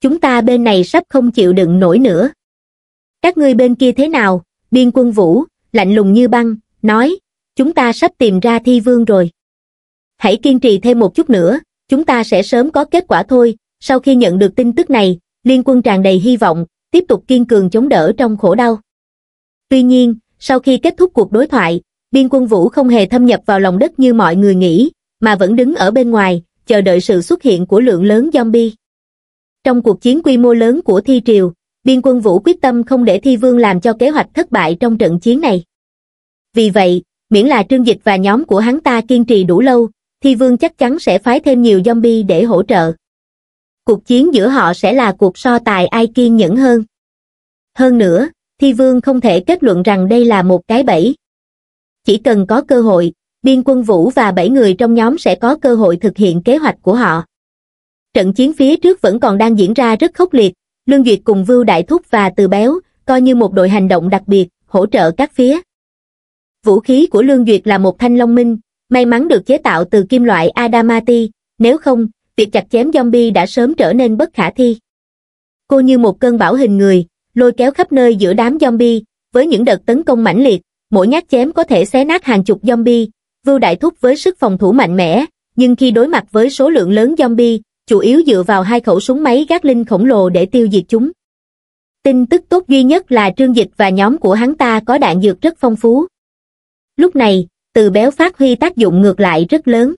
Chúng ta bên này sắp không chịu đựng nổi nữa. Các ngươi bên kia thế nào? Biên quân vũ, lạnh lùng như băng, nói, chúng ta sắp tìm ra thi vương rồi. Hãy kiên trì thêm một chút nữa, chúng ta sẽ sớm có kết quả thôi. Sau khi nhận được tin tức này, liên quân tràn đầy hy vọng, tiếp tục kiên cường chống đỡ trong khổ đau. Tuy nhiên, sau khi kết thúc cuộc đối thoại, biên quân vũ không hề thâm nhập vào lòng đất như mọi người nghĩ, mà vẫn đứng ở bên ngoài, chờ đợi sự xuất hiện của lượng lớn zombie. Trong cuộc chiến quy mô lớn của thi triều, biên quân Vũ quyết tâm không để thi vương làm cho kế hoạch thất bại trong trận chiến này. Vì vậy, miễn là trương dịch và nhóm của hắn ta kiên trì đủ lâu, thi vương chắc chắn sẽ phái thêm nhiều zombie để hỗ trợ. Cuộc chiến giữa họ sẽ là cuộc so tài ai kiên nhẫn hơn. Hơn nữa, thi vương không thể kết luận rằng đây là một cái bẫy. Chỉ cần có cơ hội, Biên quân Vũ và bảy người trong nhóm sẽ có cơ hội thực hiện kế hoạch của họ. Trận chiến phía trước vẫn còn đang diễn ra rất khốc liệt, Lương Duyệt cùng Vưu Đại Thúc và Từ Béo, coi như một đội hành động đặc biệt, hỗ trợ các phía. Vũ khí của Lương Duyệt là một thanh long minh, may mắn được chế tạo từ kim loại Adamati, nếu không, việc chặt chém zombie đã sớm trở nên bất khả thi. Cô như một cơn bão hình người, lôi kéo khắp nơi giữa đám zombie, với những đợt tấn công mãnh liệt, mỗi nhát chém có thể xé nát hàng chục zombie, Vưu Đại Thúc với sức phòng thủ mạnh mẽ, nhưng khi đối mặt với số lượng lớn zombie, chủ yếu dựa vào hai khẩu súng máy gác linh khổng lồ để tiêu diệt chúng. Tin tức tốt duy nhất là Trương Dịch và nhóm của hắn ta có đạn dược rất phong phú. Lúc này, từ béo phát huy tác dụng ngược lại rất lớn.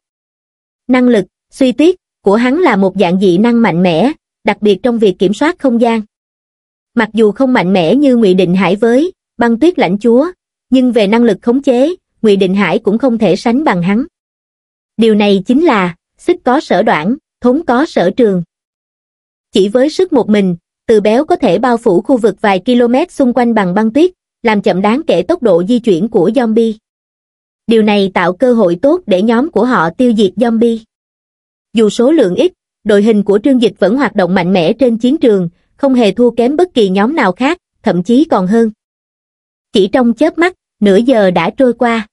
Năng lực, suy tuyết, của hắn là một dạng dị năng mạnh mẽ, đặc biệt trong việc kiểm soát không gian. Mặc dù không mạnh mẽ như Ngụy Định Hải với, băng tuyết lãnh chúa, nhưng về năng lực khống chế, Ngụy Định Hải cũng không thể sánh bằng hắn. Điều này chính là, xích có sở đoạn, thốn có sở trường. Chỉ với sức một mình, từ béo có thể bao phủ khu vực vài km xung quanh bằng băng tuyết, làm chậm đáng kể tốc độ di chuyển của zombie. Điều này tạo cơ hội tốt để nhóm của họ tiêu diệt zombie. Dù số lượng ít, đội hình của Trương Dịch vẫn hoạt động mạnh mẽ trên chiến trường, không hề thua kém bất kỳ nhóm nào khác, thậm chí còn hơn. Chỉ trong chớp mắt, nửa giờ đã trôi qua.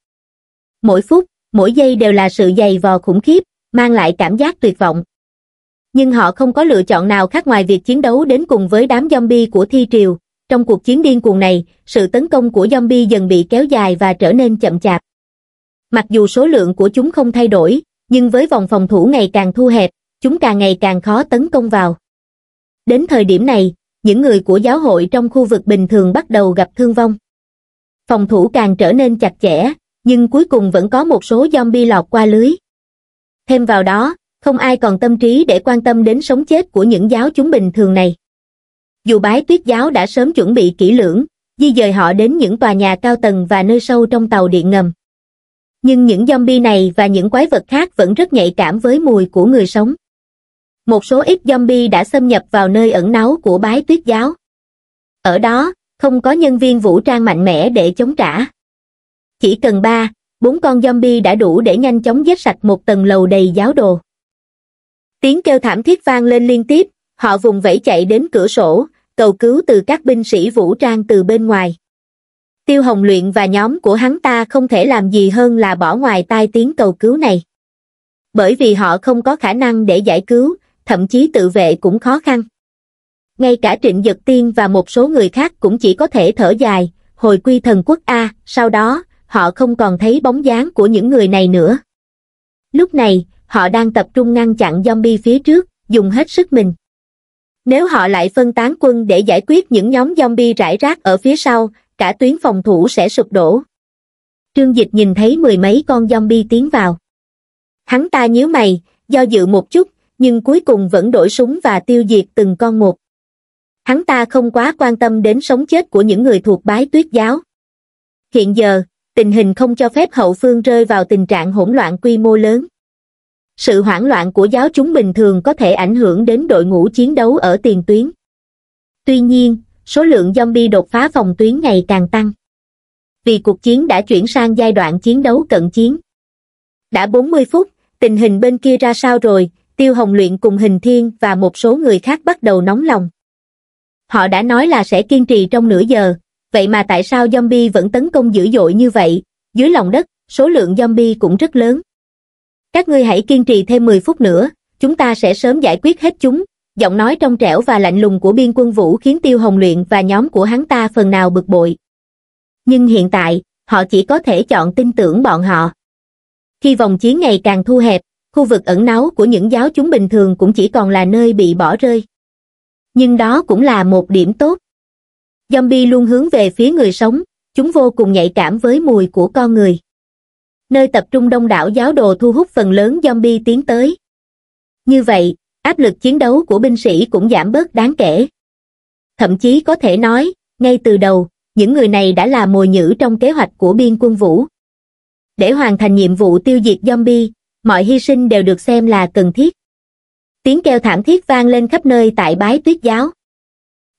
Mỗi phút, mỗi giây đều là sự dày vò khủng khiếp, mang lại cảm giác tuyệt vọng. Nhưng họ không có lựa chọn nào khác ngoài việc chiến đấu đến cùng với đám zombie của thi triều. Trong cuộc chiến điên cuồng này, sự tấn công của zombie dần bị kéo dài và trở nên chậm chạp. Mặc dù số lượng của chúng không thay đổi, nhưng với vòng phòng thủ ngày càng thu hẹp, chúng càng ngày càng khó tấn công vào. Đến thời điểm này, những người của giáo hội trong khu vực bình thường bắt đầu gặp thương vong. Phòng thủ càng trở nên chặt chẽ, nhưng cuối cùng vẫn có một số zombie lọt qua lưới thêm vào đó không ai còn tâm trí để quan tâm đến sống chết của những giáo chúng bình thường này dù bái tuyết giáo đã sớm chuẩn bị kỹ lưỡng di dời họ đến những tòa nhà cao tầng và nơi sâu trong tàu điện ngầm nhưng những zombie này và những quái vật khác vẫn rất nhạy cảm với mùi của người sống một số ít zombie đã xâm nhập vào nơi ẩn náu của bái tuyết giáo ở đó không có nhân viên vũ trang mạnh mẽ để chống trả chỉ cần ba, bốn con zombie đã đủ để nhanh chóng giết sạch một tầng lầu đầy giáo đồ. Tiếng kêu thảm thiết vang lên liên tiếp, họ vùng vẫy chạy đến cửa sổ, cầu cứu từ các binh sĩ vũ trang từ bên ngoài. Tiêu Hồng Luyện và nhóm của hắn ta không thể làm gì hơn là bỏ ngoài tai tiếng cầu cứu này. Bởi vì họ không có khả năng để giải cứu, thậm chí tự vệ cũng khó khăn. Ngay cả Trịnh Dật Tiên và một số người khác cũng chỉ có thể thở dài, hồi quy thần quốc A, sau đó, họ không còn thấy bóng dáng của những người này nữa. Lúc này, họ đang tập trung ngăn chặn zombie phía trước, dùng hết sức mình. Nếu họ lại phân tán quân để giải quyết những nhóm zombie rải rác ở phía sau, cả tuyến phòng thủ sẽ sụp đổ. Trương Dịch nhìn thấy mười mấy con zombie tiến vào. Hắn ta nhíu mày, do dự một chút, nhưng cuối cùng vẫn đổi súng và tiêu diệt từng con một. Hắn ta không quá quan tâm đến sống chết của những người thuộc bái tuyết giáo. Hiện giờ, tình hình không cho phép hậu phương rơi vào tình trạng hỗn loạn quy mô lớn sự hoảng loạn của giáo chúng bình thường có thể ảnh hưởng đến đội ngũ chiến đấu ở tiền tuyến tuy nhiên số lượng zombie đột phá phòng tuyến ngày càng tăng vì cuộc chiến đã chuyển sang giai đoạn chiến đấu cận chiến đã 40 phút tình hình bên kia ra sao rồi tiêu hồng luyện cùng hình thiên và một số người khác bắt đầu nóng lòng họ đã nói là sẽ kiên trì trong nửa giờ vậy mà tại sao zombie vẫn tấn công dữ dội như vậy, dưới lòng đất, số lượng zombie cũng rất lớn. Các ngươi hãy kiên trì thêm 10 phút nữa, chúng ta sẽ sớm giải quyết hết chúng, giọng nói trong trẻo và lạnh lùng của biên quân vũ khiến Tiêu Hồng Luyện và nhóm của hắn ta phần nào bực bội. Nhưng hiện tại, họ chỉ có thể chọn tin tưởng bọn họ. Khi vòng chiến ngày càng thu hẹp, khu vực ẩn náu của những giáo chúng bình thường cũng chỉ còn là nơi bị bỏ rơi. Nhưng đó cũng là một điểm tốt. Zombie luôn hướng về phía người sống, chúng vô cùng nhạy cảm với mùi của con người. Nơi tập trung đông đảo giáo đồ thu hút phần lớn zombie tiến tới. Như vậy, áp lực chiến đấu của binh sĩ cũng giảm bớt đáng kể. Thậm chí có thể nói, ngay từ đầu, những người này đã là mồi nhữ trong kế hoạch của biên quân vũ. Để hoàn thành nhiệm vụ tiêu diệt zombie, mọi hy sinh đều được xem là cần thiết. Tiếng kêu thảm thiết vang lên khắp nơi tại bái tuyết giáo.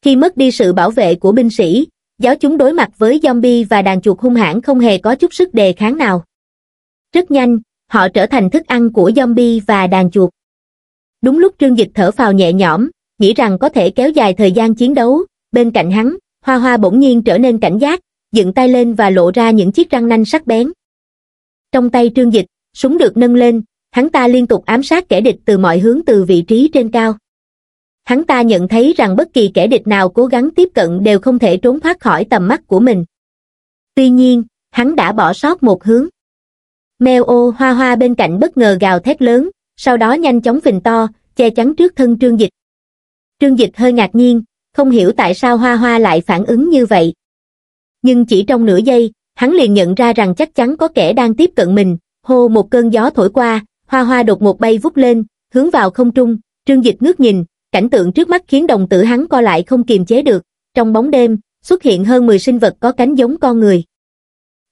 Khi mất đi sự bảo vệ của binh sĩ, giáo chúng đối mặt với zombie và đàn chuột hung hãn không hề có chút sức đề kháng nào. Rất nhanh, họ trở thành thức ăn của zombie và đàn chuột. Đúng lúc Trương Dịch thở phào nhẹ nhõm, nghĩ rằng có thể kéo dài thời gian chiến đấu, bên cạnh hắn, Hoa Hoa bỗng nhiên trở nên cảnh giác, dựng tay lên và lộ ra những chiếc răng nanh sắc bén. Trong tay Trương Dịch, súng được nâng lên, hắn ta liên tục ám sát kẻ địch từ mọi hướng từ vị trí trên cao hắn ta nhận thấy rằng bất kỳ kẻ địch nào cố gắng tiếp cận đều không thể trốn thoát khỏi tầm mắt của mình tuy nhiên hắn đã bỏ sót một hướng mèo ô hoa hoa bên cạnh bất ngờ gào thét lớn sau đó nhanh chóng phình to che chắn trước thân trương dịch trương dịch hơi ngạc nhiên không hiểu tại sao hoa hoa lại phản ứng như vậy nhưng chỉ trong nửa giây hắn liền nhận ra rằng chắc chắn có kẻ đang tiếp cận mình hô một cơn gió thổi qua hoa hoa đột một bay vút lên hướng vào không trung trương dịch ngước nhìn Cảnh tượng trước mắt khiến đồng tử hắn co lại không kiềm chế được, trong bóng đêm, xuất hiện hơn 10 sinh vật có cánh giống con người.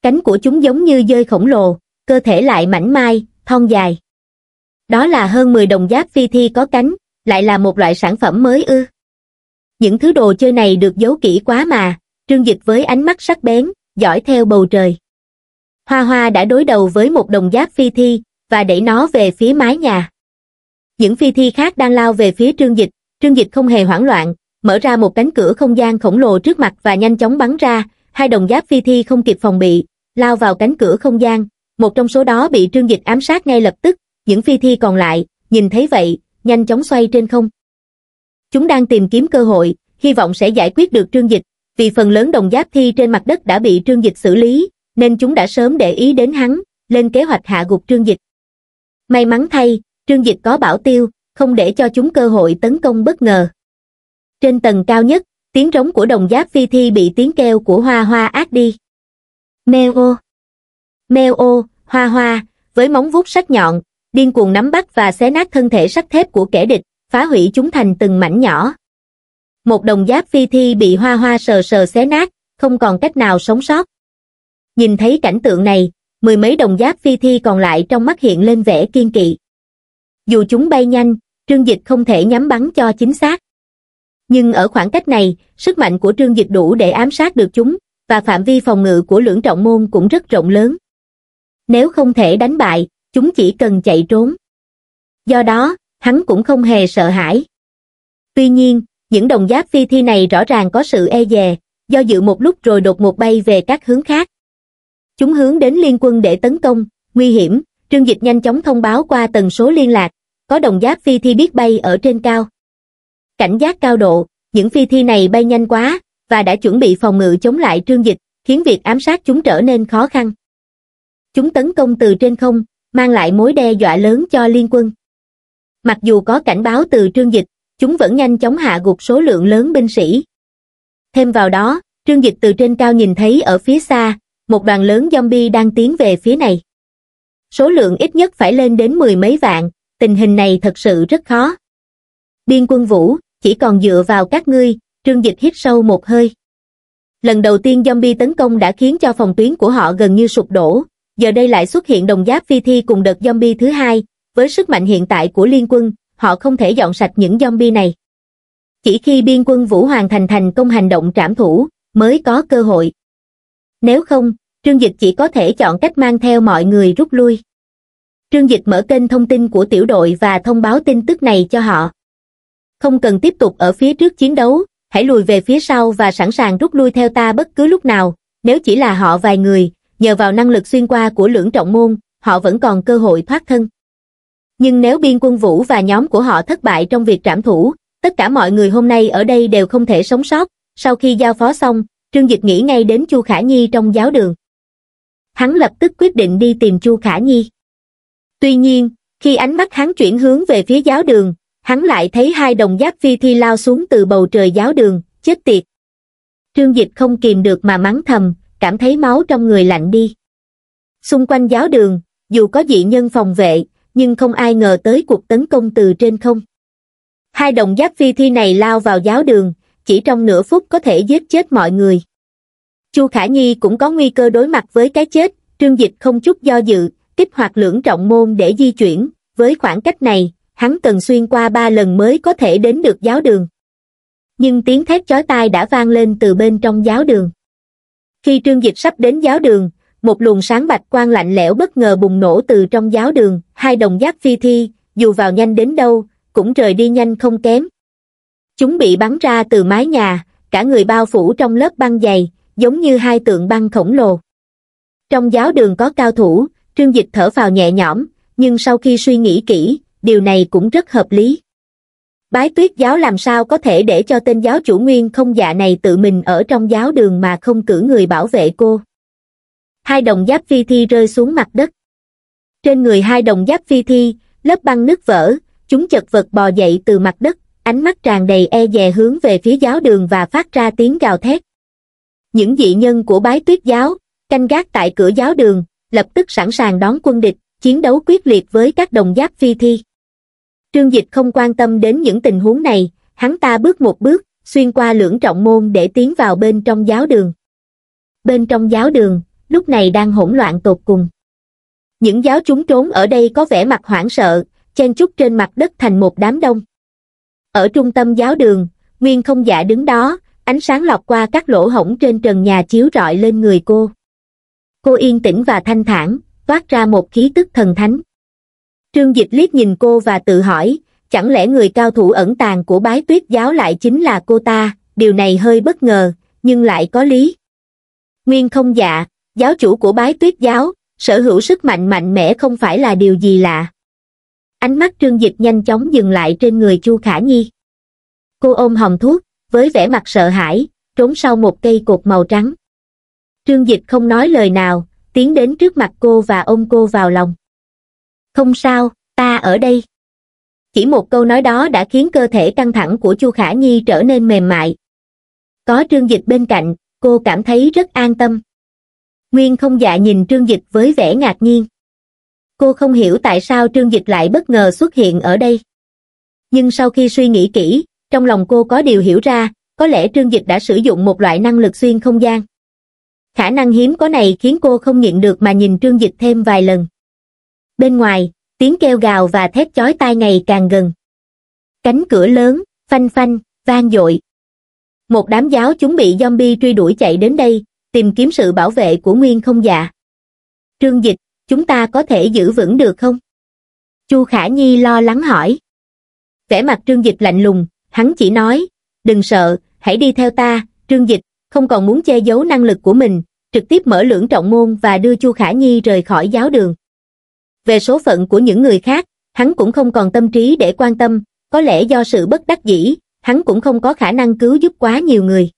Cánh của chúng giống như dơi khổng lồ, cơ thể lại mảnh mai, thon dài. Đó là hơn 10 đồng giáp phi thi có cánh, lại là một loại sản phẩm mới ư. Những thứ đồ chơi này được giấu kỹ quá mà, trương dịch với ánh mắt sắc bén, dõi theo bầu trời. Hoa hoa đã đối đầu với một đồng giáp phi thi, và đẩy nó về phía mái nhà. Những phi thi khác đang lao về phía trương dịch, trương dịch không hề hoảng loạn, mở ra một cánh cửa không gian khổng lồ trước mặt và nhanh chóng bắn ra, hai đồng giáp phi thi không kịp phòng bị, lao vào cánh cửa không gian, một trong số đó bị trương dịch ám sát ngay lập tức, những phi thi còn lại, nhìn thấy vậy, nhanh chóng xoay trên không. Chúng đang tìm kiếm cơ hội, hy vọng sẽ giải quyết được trương dịch, vì phần lớn đồng giáp thi trên mặt đất đã bị trương dịch xử lý, nên chúng đã sớm để ý đến hắn, lên kế hoạch hạ gục trương dịch. May mắn thay, trương diệt có bảo tiêu không để cho chúng cơ hội tấn công bất ngờ trên tầng cao nhất tiếng rống của đồng giáp phi thi bị tiếng kêu của hoa hoa át đi meo ô meo ô hoa hoa với móng vuốt sắc nhọn điên cuồng nắm bắt và xé nát thân thể sắt thép của kẻ địch phá hủy chúng thành từng mảnh nhỏ một đồng giáp phi thi bị hoa hoa sờ sờ xé nát không còn cách nào sống sót nhìn thấy cảnh tượng này mười mấy đồng giáp phi thi còn lại trong mắt hiện lên vẻ kiên kỵ dù chúng bay nhanh, Trương Dịch không thể nhắm bắn cho chính xác. Nhưng ở khoảng cách này, sức mạnh của Trương Dịch đủ để ám sát được chúng, và phạm vi phòng ngự của lưỡng trọng môn cũng rất rộng lớn. Nếu không thể đánh bại, chúng chỉ cần chạy trốn. Do đó, hắn cũng không hề sợ hãi. Tuy nhiên, những đồng giáp phi thi này rõ ràng có sự e dè, do dự một lúc rồi đột một bay về các hướng khác. Chúng hướng đến liên quân để tấn công, nguy hiểm, Trương Dịch nhanh chóng thông báo qua tần số liên lạc, có đồng giáp phi thi biết bay ở trên cao. Cảnh giác cao độ, những phi thi này bay nhanh quá, và đã chuẩn bị phòng ngự chống lại trương dịch, khiến việc ám sát chúng trở nên khó khăn. Chúng tấn công từ trên không, mang lại mối đe dọa lớn cho liên quân. Mặc dù có cảnh báo từ trương dịch, chúng vẫn nhanh chóng hạ gục số lượng lớn binh sĩ. Thêm vào đó, trương dịch từ trên cao nhìn thấy ở phía xa, một đoàn lớn zombie đang tiến về phía này. Số lượng ít nhất phải lên đến mười mấy vạn, tình hình này thật sự rất khó. Biên quân vũ, chỉ còn dựa vào các ngươi, trương dịch hít sâu một hơi. Lần đầu tiên zombie tấn công đã khiến cho phòng tuyến của họ gần như sụp đổ, giờ đây lại xuất hiện đồng giáp phi thi cùng đợt zombie thứ hai, với sức mạnh hiện tại của liên quân, họ không thể dọn sạch những zombie này. Chỉ khi biên quân Vũ hoàn thành thành công hành động trảm thủ, mới có cơ hội. Nếu không, Trương Dịch chỉ có thể chọn cách mang theo mọi người rút lui trương dịch mở kênh thông tin của tiểu đội và thông báo tin tức này cho họ không cần tiếp tục ở phía trước chiến đấu hãy lùi về phía sau và sẵn sàng rút lui theo ta bất cứ lúc nào nếu chỉ là họ vài người nhờ vào năng lực xuyên qua của lưỡng trọng môn họ vẫn còn cơ hội thoát thân nhưng nếu biên quân vũ và nhóm của họ thất bại trong việc trảm thủ tất cả mọi người hôm nay ở đây đều không thể sống sót sau khi giao phó xong trương dịch nghĩ ngay đến chu khả nhi trong giáo đường hắn lập tức quyết định đi tìm chu khả nhi tuy nhiên khi ánh mắt hắn chuyển hướng về phía giáo đường hắn lại thấy hai đồng giác phi thi lao xuống từ bầu trời giáo đường chết tiệt trương dịch không kìm được mà mắng thầm cảm thấy máu trong người lạnh đi xung quanh giáo đường dù có dị nhân phòng vệ nhưng không ai ngờ tới cuộc tấn công từ trên không hai đồng giác phi thi này lao vào giáo đường chỉ trong nửa phút có thể giết chết mọi người chu khả nhi cũng có nguy cơ đối mặt với cái chết trương dịch không chút do dự kích hoạt lưỡng trọng môn để di chuyển, với khoảng cách này, hắn cần xuyên qua ba lần mới có thể đến được giáo đường. Nhưng tiếng thét chói tai đã vang lên từ bên trong giáo đường. Khi Trương Dịch sắp đến giáo đường, một luồng sáng bạch quang lạnh lẽo bất ngờ bùng nổ từ trong giáo đường, hai đồng giác phi thi, dù vào nhanh đến đâu, cũng rời đi nhanh không kém. Chúng bị bắn ra từ mái nhà, cả người bao phủ trong lớp băng dày, giống như hai tượng băng khổng lồ. Trong giáo đường có cao thủ, Trương Dịch thở vào nhẹ nhõm, nhưng sau khi suy nghĩ kỹ, điều này cũng rất hợp lý. Bái tuyết giáo làm sao có thể để cho tên giáo chủ nguyên không dạ này tự mình ở trong giáo đường mà không cử người bảo vệ cô. Hai đồng giáp phi thi rơi xuống mặt đất. Trên người hai đồng giáp phi thi, lớp băng nứt vỡ, chúng chật vật bò dậy từ mặt đất, ánh mắt tràn đầy e dè hướng về phía giáo đường và phát ra tiếng gào thét. Những dị nhân của bái tuyết giáo, canh gác tại cửa giáo đường, lập tức sẵn sàng đón quân địch, chiến đấu quyết liệt với các đồng giáp phi thi. Trương Dịch không quan tâm đến những tình huống này, hắn ta bước một bước, xuyên qua lưỡng trọng môn để tiến vào bên trong giáo đường. Bên trong giáo đường, lúc này đang hỗn loạn tột cùng. Những giáo chúng trốn ở đây có vẻ mặt hoảng sợ, chen chúc trên mặt đất thành một đám đông. Ở trung tâm giáo đường, Nguyên không giả đứng đó, ánh sáng lọc qua các lỗ hổng trên trần nhà chiếu rọi lên người cô cô yên tĩnh và thanh thản toát ra một khí tức thần thánh trương dịch liếc nhìn cô và tự hỏi chẳng lẽ người cao thủ ẩn tàng của bái tuyết giáo lại chính là cô ta điều này hơi bất ngờ nhưng lại có lý nguyên không dạ giáo chủ của bái tuyết giáo sở hữu sức mạnh mạnh mẽ không phải là điều gì lạ ánh mắt trương dịch nhanh chóng dừng lại trên người chu khả nhi cô ôm hồng thuốc với vẻ mặt sợ hãi trốn sau một cây cột màu trắng Trương Dịch không nói lời nào, tiến đến trước mặt cô và ôm cô vào lòng. Không sao, ta ở đây. Chỉ một câu nói đó đã khiến cơ thể căng thẳng của Chu Khả Nhi trở nên mềm mại. Có Trương Dịch bên cạnh, cô cảm thấy rất an tâm. Nguyên không dạ nhìn Trương Dịch với vẻ ngạc nhiên. Cô không hiểu tại sao Trương Dịch lại bất ngờ xuất hiện ở đây. Nhưng sau khi suy nghĩ kỹ, trong lòng cô có điều hiểu ra, có lẽ Trương Dịch đã sử dụng một loại năng lực xuyên không gian. Khả năng hiếm có này khiến cô không nhịn được mà nhìn Trương Dịch thêm vài lần. Bên ngoài, tiếng kêu gào và thét chói tai ngày càng gần. Cánh cửa lớn, phanh phanh, vang dội. Một đám giáo chúng bị zombie truy đuổi chạy đến đây, tìm kiếm sự bảo vệ của Nguyên không dạ. Trương Dịch, chúng ta có thể giữ vững được không? Chu Khả Nhi lo lắng hỏi. Vẻ mặt Trương Dịch lạnh lùng, hắn chỉ nói, đừng sợ, hãy đi theo ta, Trương Dịch, không còn muốn che giấu năng lực của mình, trực tiếp mở lưỡng trọng môn và đưa Chu Khả Nhi rời khỏi giáo đường. Về số phận của những người khác, hắn cũng không còn tâm trí để quan tâm, có lẽ do sự bất đắc dĩ, hắn cũng không có khả năng cứu giúp quá nhiều người.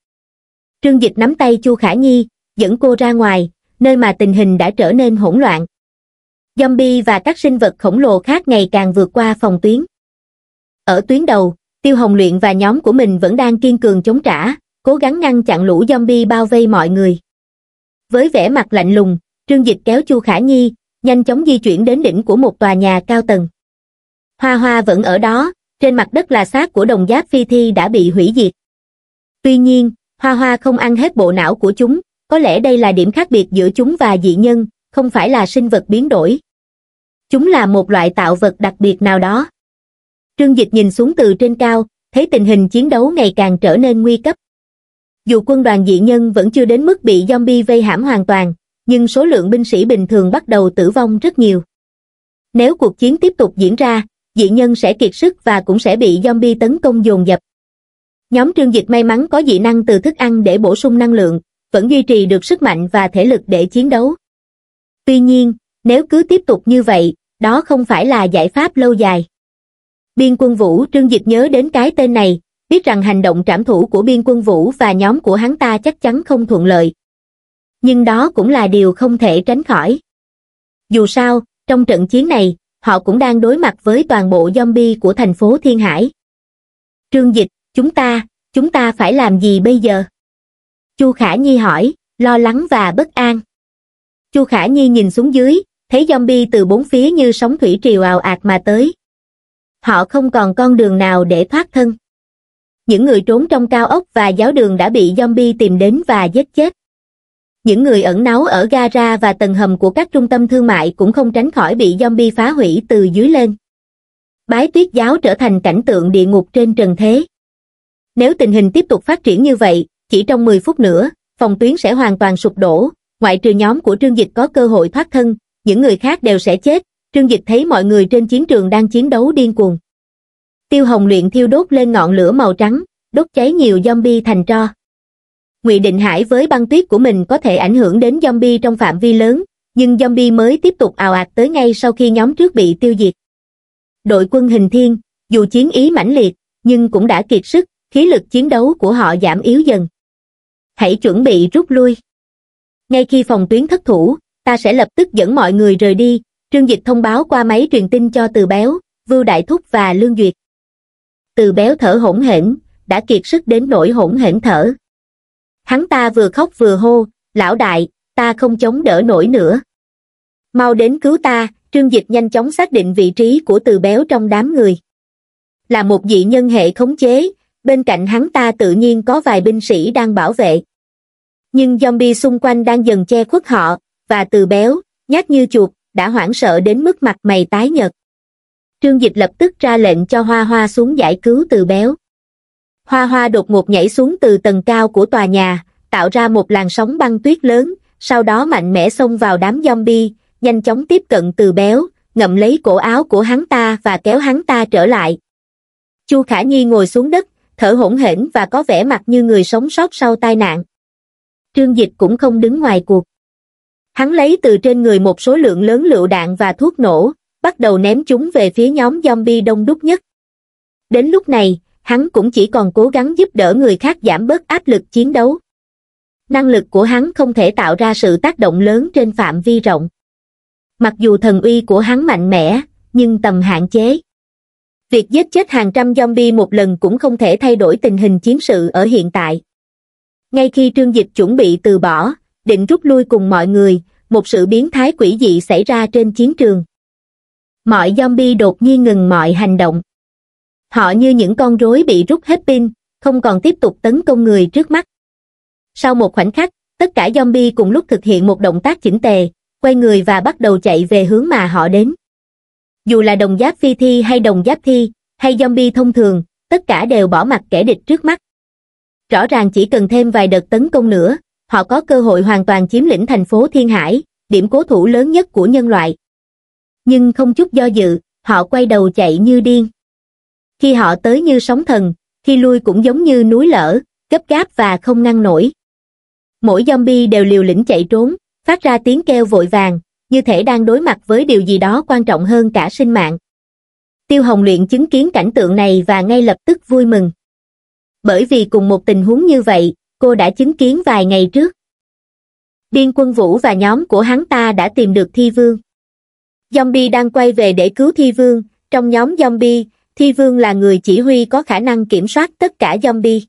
Trương Dịch nắm tay Chu Khả Nhi, dẫn cô ra ngoài, nơi mà tình hình đã trở nên hỗn loạn. Zombie và các sinh vật khổng lồ khác ngày càng vượt qua phòng tuyến. Ở tuyến đầu, Tiêu Hồng Luyện và nhóm của mình vẫn đang kiên cường chống trả, cố gắng ngăn chặn lũ zombie bao vây mọi người. Với vẻ mặt lạnh lùng, Trương Dịch kéo Chu Khả Nhi, nhanh chóng di chuyển đến đỉnh của một tòa nhà cao tầng. Hoa hoa vẫn ở đó, trên mặt đất là xác của đồng giáp phi thi đã bị hủy diệt. Tuy nhiên, hoa hoa không ăn hết bộ não của chúng, có lẽ đây là điểm khác biệt giữa chúng và dị nhân, không phải là sinh vật biến đổi. Chúng là một loại tạo vật đặc biệt nào đó. Trương Dịch nhìn xuống từ trên cao, thấy tình hình chiến đấu ngày càng trở nên nguy cấp dù quân đoàn dị nhân vẫn chưa đến mức bị zombie vây hãm hoàn toàn, nhưng số lượng binh sĩ bình thường bắt đầu tử vong rất nhiều. Nếu cuộc chiến tiếp tục diễn ra, dị nhân sẽ kiệt sức và cũng sẽ bị zombie tấn công dồn dập. Nhóm trương dịch may mắn có dị năng từ thức ăn để bổ sung năng lượng, vẫn duy trì được sức mạnh và thể lực để chiến đấu. Tuy nhiên, nếu cứ tiếp tục như vậy, đó không phải là giải pháp lâu dài. Biên quân vũ trương dịch nhớ đến cái tên này, biết rằng hành động trảm thủ của biên quân Vũ và nhóm của hắn ta chắc chắn không thuận lợi. Nhưng đó cũng là điều không thể tránh khỏi. Dù sao, trong trận chiến này, họ cũng đang đối mặt với toàn bộ zombie của thành phố Thiên Hải. Trương Dịch, chúng ta, chúng ta phải làm gì bây giờ? Chu Khả Nhi hỏi, lo lắng và bất an. Chu Khả Nhi nhìn xuống dưới, thấy zombie từ bốn phía như sóng thủy triều ào ạt mà tới. Họ không còn con đường nào để thoát thân những người trốn trong cao ốc và giáo đường đã bị zombie tìm đến và giết chết. Những người ẩn náu ở gara và tầng hầm của các trung tâm thương mại cũng không tránh khỏi bị zombie phá hủy từ dưới lên. Bái tuyết giáo trở thành cảnh tượng địa ngục trên trần thế. Nếu tình hình tiếp tục phát triển như vậy, chỉ trong 10 phút nữa, phòng tuyến sẽ hoàn toàn sụp đổ, ngoại trừ nhóm của Trương Dịch có cơ hội thoát thân, những người khác đều sẽ chết. Trương Dịch thấy mọi người trên chiến trường đang chiến đấu điên cuồng tiêu hồng luyện thiêu đốt lên ngọn lửa màu trắng, đốt cháy nhiều zombie thành tro. Ngụy Định Hải với băng tuyết của mình có thể ảnh hưởng đến zombie trong phạm vi lớn, nhưng zombie mới tiếp tục ào ạt tới ngay sau khi nhóm trước bị tiêu diệt. Đội quân hình thiên, dù chiến ý mãnh liệt, nhưng cũng đã kiệt sức, khí lực chiến đấu của họ giảm yếu dần. Hãy chuẩn bị rút lui. Ngay khi phòng tuyến thất thủ, ta sẽ lập tức dẫn mọi người rời đi, Trương Dịch thông báo qua máy truyền tin cho Từ Béo, Vưu Đại Thúc và Lương Duyệt từ béo thở hỗn hển, đã kiệt sức đến nỗi hỗn hển thở. Hắn ta vừa khóc vừa hô, lão đại, ta không chống đỡ nổi nữa. Mau đến cứu ta, trương dịch nhanh chóng xác định vị trí của từ béo trong đám người. Là một dị nhân hệ khống chế, bên cạnh hắn ta tự nhiên có vài binh sĩ đang bảo vệ. Nhưng zombie xung quanh đang dần che khuất họ, và từ béo, nhát như chuột, đã hoảng sợ đến mức mặt mày tái nhợt trương dịch lập tức ra lệnh cho hoa hoa xuống giải cứu từ béo hoa hoa đột ngột nhảy xuống từ tầng cao của tòa nhà tạo ra một làn sóng băng tuyết lớn sau đó mạnh mẽ xông vào đám zombie nhanh chóng tiếp cận từ béo ngậm lấy cổ áo của hắn ta và kéo hắn ta trở lại chu khả nhi ngồi xuống đất thở hổn hển và có vẻ mặt như người sống sót sau tai nạn trương dịch cũng không đứng ngoài cuộc hắn lấy từ trên người một số lượng lớn lựu đạn và thuốc nổ bắt đầu ném chúng về phía nhóm zombie đông đúc nhất. Đến lúc này, hắn cũng chỉ còn cố gắng giúp đỡ người khác giảm bớt áp lực chiến đấu. Năng lực của hắn không thể tạo ra sự tác động lớn trên phạm vi rộng. Mặc dù thần uy của hắn mạnh mẽ, nhưng tầm hạn chế. Việc giết chết hàng trăm zombie một lần cũng không thể thay đổi tình hình chiến sự ở hiện tại. Ngay khi trương dịch chuẩn bị từ bỏ, định rút lui cùng mọi người, một sự biến thái quỷ dị xảy ra trên chiến trường mọi zombie đột nhiên ngừng mọi hành động. Họ như những con rối bị rút hết pin, không còn tiếp tục tấn công người trước mắt. Sau một khoảnh khắc, tất cả zombie cùng lúc thực hiện một động tác chỉnh tề, quay người và bắt đầu chạy về hướng mà họ đến. Dù là đồng giáp phi thi hay đồng giáp thi, hay zombie thông thường, tất cả đều bỏ mặt kẻ địch trước mắt. Rõ ràng chỉ cần thêm vài đợt tấn công nữa, họ có cơ hội hoàn toàn chiếm lĩnh thành phố Thiên Hải, điểm cố thủ lớn nhất của nhân loại nhưng không chút do dự, họ quay đầu chạy như điên. Khi họ tới như sóng thần, khi lui cũng giống như núi lở, gấp gáp và không ngăn nổi. Mỗi zombie đều liều lĩnh chạy trốn, phát ra tiếng kêu vội vàng, như thể đang đối mặt với điều gì đó quan trọng hơn cả sinh mạng. Tiêu Hồng Luyện chứng kiến cảnh tượng này và ngay lập tức vui mừng. Bởi vì cùng một tình huống như vậy, cô đã chứng kiến vài ngày trước. Điên quân vũ và nhóm của hắn ta đã tìm được thi vương zombie đang quay về để cứu thi vương trong nhóm zombie thi vương là người chỉ huy có khả năng kiểm soát tất cả zombie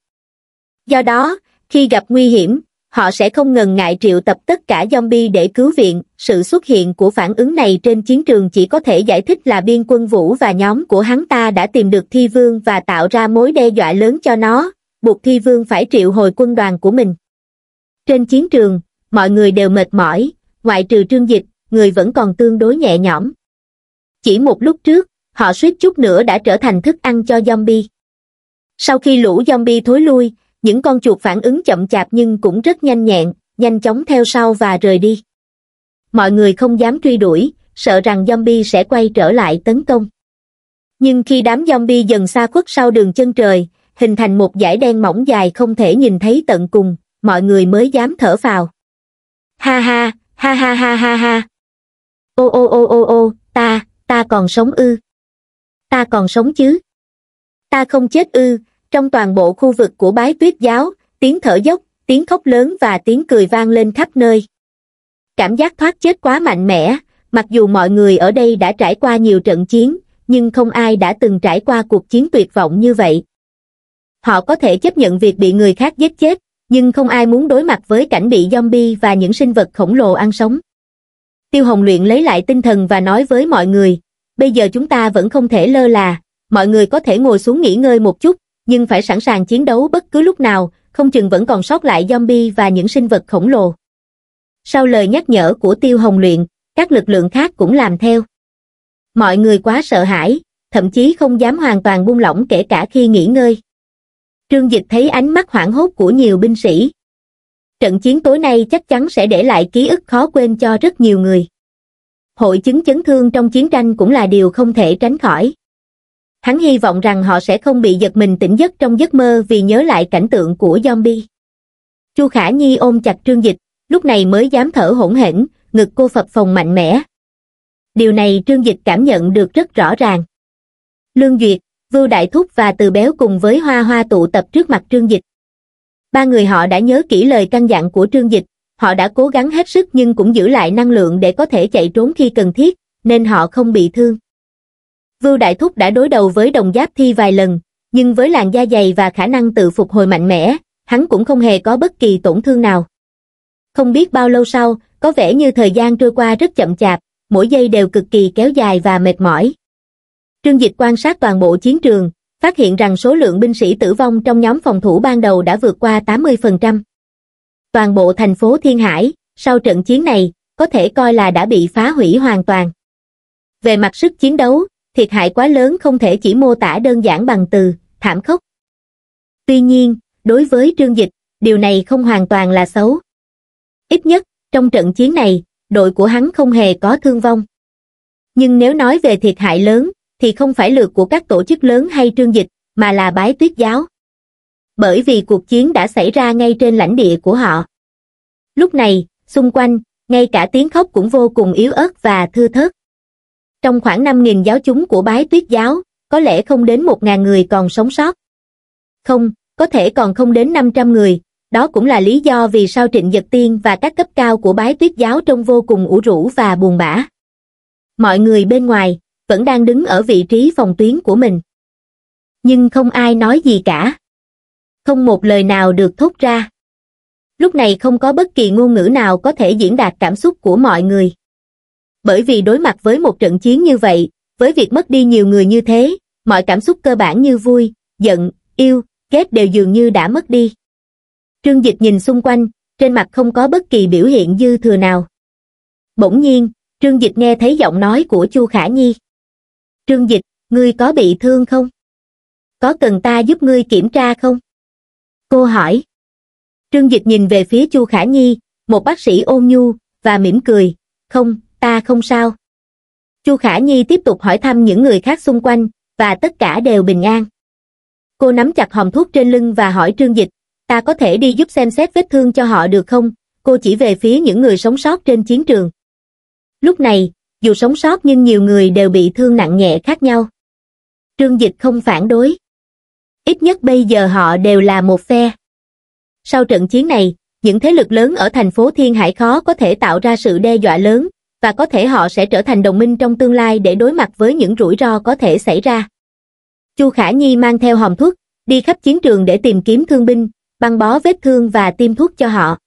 do đó khi gặp nguy hiểm họ sẽ không ngần ngại triệu tập tất cả zombie để cứu viện sự xuất hiện của phản ứng này trên chiến trường chỉ có thể giải thích là biên quân vũ và nhóm của hắn ta đã tìm được thi vương và tạo ra mối đe dọa lớn cho nó buộc thi vương phải triệu hồi quân đoàn của mình trên chiến trường mọi người đều mệt mỏi ngoại trừ trương dịch người vẫn còn tương đối nhẹ nhõm. Chỉ một lúc trước, họ suýt chút nữa đã trở thành thức ăn cho zombie. Sau khi lũ zombie thối lui, những con chuột phản ứng chậm chạp nhưng cũng rất nhanh nhẹn, nhanh chóng theo sau và rời đi. Mọi người không dám truy đuổi, sợ rằng zombie sẽ quay trở lại tấn công. Nhưng khi đám zombie dần xa khuất sau đường chân trời, hình thành một dải đen mỏng dài không thể nhìn thấy tận cùng, mọi người mới dám thở phào. Ha ha, ha ha ha ha ha ô ô ô ô ô ta ta còn sống ư ta còn sống chứ ta không chết ư trong toàn bộ khu vực của bái tuyết giáo tiếng thở dốc tiếng khóc lớn và tiếng cười vang lên khắp nơi cảm giác thoát chết quá mạnh mẽ mặc dù mọi người ở đây đã trải qua nhiều trận chiến nhưng không ai đã từng trải qua cuộc chiến tuyệt vọng như vậy họ có thể chấp nhận việc bị người khác giết chết nhưng không ai muốn đối mặt với cảnh bị zombie và những sinh vật khổng lồ ăn sống Tiêu Hồng Luyện lấy lại tinh thần và nói với mọi người, bây giờ chúng ta vẫn không thể lơ là, mọi người có thể ngồi xuống nghỉ ngơi một chút, nhưng phải sẵn sàng chiến đấu bất cứ lúc nào, không chừng vẫn còn sót lại zombie và những sinh vật khổng lồ. Sau lời nhắc nhở của Tiêu Hồng Luyện, các lực lượng khác cũng làm theo. Mọi người quá sợ hãi, thậm chí không dám hoàn toàn buông lỏng kể cả khi nghỉ ngơi. Trương Dịch thấy ánh mắt hoảng hốt của nhiều binh sĩ, trận chiến tối nay chắc chắn sẽ để lại ký ức khó quên cho rất nhiều người hội chứng chấn thương trong chiến tranh cũng là điều không thể tránh khỏi hắn hy vọng rằng họ sẽ không bị giật mình tỉnh giấc trong giấc mơ vì nhớ lại cảnh tượng của zombie chu khả nhi ôm chặt trương dịch lúc này mới dám thở hỗn hển ngực cô phập phồng mạnh mẽ điều này trương dịch cảm nhận được rất rõ ràng lương duyệt vưu đại thúc và từ béo cùng với hoa hoa tụ tập trước mặt trương dịch ba người họ đã nhớ kỹ lời căn dặn của Trương Dịch, họ đã cố gắng hết sức nhưng cũng giữ lại năng lượng để có thể chạy trốn khi cần thiết, nên họ không bị thương. Vưu Đại Thúc đã đối đầu với đồng giáp thi vài lần, nhưng với làn da dày và khả năng tự phục hồi mạnh mẽ, hắn cũng không hề có bất kỳ tổn thương nào. Không biết bao lâu sau, có vẻ như thời gian trôi qua rất chậm chạp, mỗi giây đều cực kỳ kéo dài và mệt mỏi. Trương Dịch quan sát toàn bộ chiến trường, phát hiện rằng số lượng binh sĩ tử vong trong nhóm phòng thủ ban đầu đã vượt qua 80%. Toàn bộ thành phố Thiên Hải, sau trận chiến này, có thể coi là đã bị phá hủy hoàn toàn. Về mặt sức chiến đấu, thiệt hại quá lớn không thể chỉ mô tả đơn giản bằng từ, thảm khốc. Tuy nhiên, đối với trương dịch, điều này không hoàn toàn là xấu. Ít nhất, trong trận chiến này, đội của hắn không hề có thương vong. Nhưng nếu nói về thiệt hại lớn, thì không phải lượt của các tổ chức lớn hay trương dịch, mà là bái tuyết giáo. Bởi vì cuộc chiến đã xảy ra ngay trên lãnh địa của họ. Lúc này, xung quanh, ngay cả tiếng khóc cũng vô cùng yếu ớt và thưa thớt. Trong khoảng 5.000 giáo chúng của bái tuyết giáo, có lẽ không đến 1.000 người còn sống sót. Không, có thể còn không đến 500 người, đó cũng là lý do vì sao Trịnh Dật Tiên và các cấp cao của bái tuyết giáo trông vô cùng ủ rũ và buồn bã. Mọi người bên ngoài, vẫn đang đứng ở vị trí phòng tuyến của mình. Nhưng không ai nói gì cả. Không một lời nào được thốt ra. Lúc này không có bất kỳ ngôn ngữ nào có thể diễn đạt cảm xúc của mọi người. Bởi vì đối mặt với một trận chiến như vậy, với việc mất đi nhiều người như thế, mọi cảm xúc cơ bản như vui, giận, yêu, kết đều dường như đã mất đi. Trương Dịch nhìn xung quanh, trên mặt không có bất kỳ biểu hiện dư thừa nào. Bỗng nhiên, Trương Dịch nghe thấy giọng nói của Chu Khả Nhi. Trương Dịch, ngươi có bị thương không? Có cần ta giúp ngươi kiểm tra không? Cô hỏi. Trương Dịch nhìn về phía Chu Khả Nhi, một bác sĩ ôn nhu, và mỉm cười. Không, ta không sao. Chu Khả Nhi tiếp tục hỏi thăm những người khác xung quanh, và tất cả đều bình an. Cô nắm chặt hòm thuốc trên lưng và hỏi Trương Dịch, ta có thể đi giúp xem xét vết thương cho họ được không? Cô chỉ về phía những người sống sót trên chiến trường. Lúc này, dù sống sót nhưng nhiều người đều bị thương nặng nhẹ khác nhau trương dịch không phản đối ít nhất bây giờ họ đều là một phe sau trận chiến này những thế lực lớn ở thành phố thiên hải khó có thể tạo ra sự đe dọa lớn và có thể họ sẽ trở thành đồng minh trong tương lai để đối mặt với những rủi ro có thể xảy ra chu khả nhi mang theo hòm thuốc đi khắp chiến trường để tìm kiếm thương binh băng bó vết thương và tiêm thuốc cho họ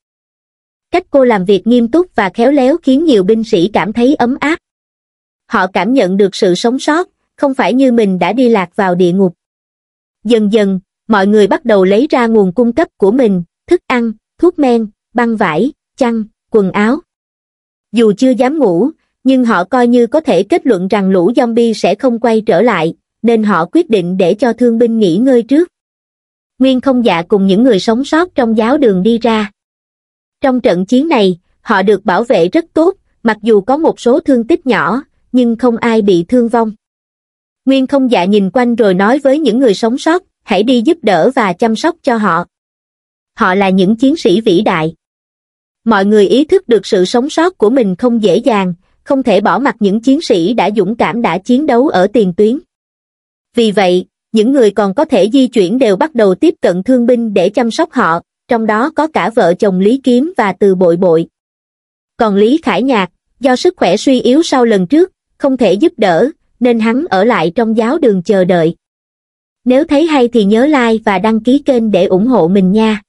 cách cô làm việc nghiêm túc và khéo léo khiến nhiều binh sĩ cảm thấy ấm áp họ cảm nhận được sự sống sót không phải như mình đã đi lạc vào địa ngục dần dần mọi người bắt đầu lấy ra nguồn cung cấp của mình thức ăn thuốc men băng vải chăn quần áo dù chưa dám ngủ nhưng họ coi như có thể kết luận rằng lũ zombie sẽ không quay trở lại nên họ quyết định để cho thương binh nghỉ ngơi trước nguyên không dạ cùng những người sống sót trong giáo đường đi ra trong trận chiến này, họ được bảo vệ rất tốt, mặc dù có một số thương tích nhỏ, nhưng không ai bị thương vong. Nguyên không dạ nhìn quanh rồi nói với những người sống sót, hãy đi giúp đỡ và chăm sóc cho họ. Họ là những chiến sĩ vĩ đại. Mọi người ý thức được sự sống sót của mình không dễ dàng, không thể bỏ mặc những chiến sĩ đã dũng cảm đã chiến đấu ở tiền tuyến. Vì vậy, những người còn có thể di chuyển đều bắt đầu tiếp cận thương binh để chăm sóc họ, trong đó có cả vợ chồng Lý Kiếm và Từ Bội Bội. Còn Lý Khải Nhạc, do sức khỏe suy yếu sau lần trước, không thể giúp đỡ, nên hắn ở lại trong giáo đường chờ đợi. Nếu thấy hay thì nhớ like và đăng ký kênh để ủng hộ mình nha.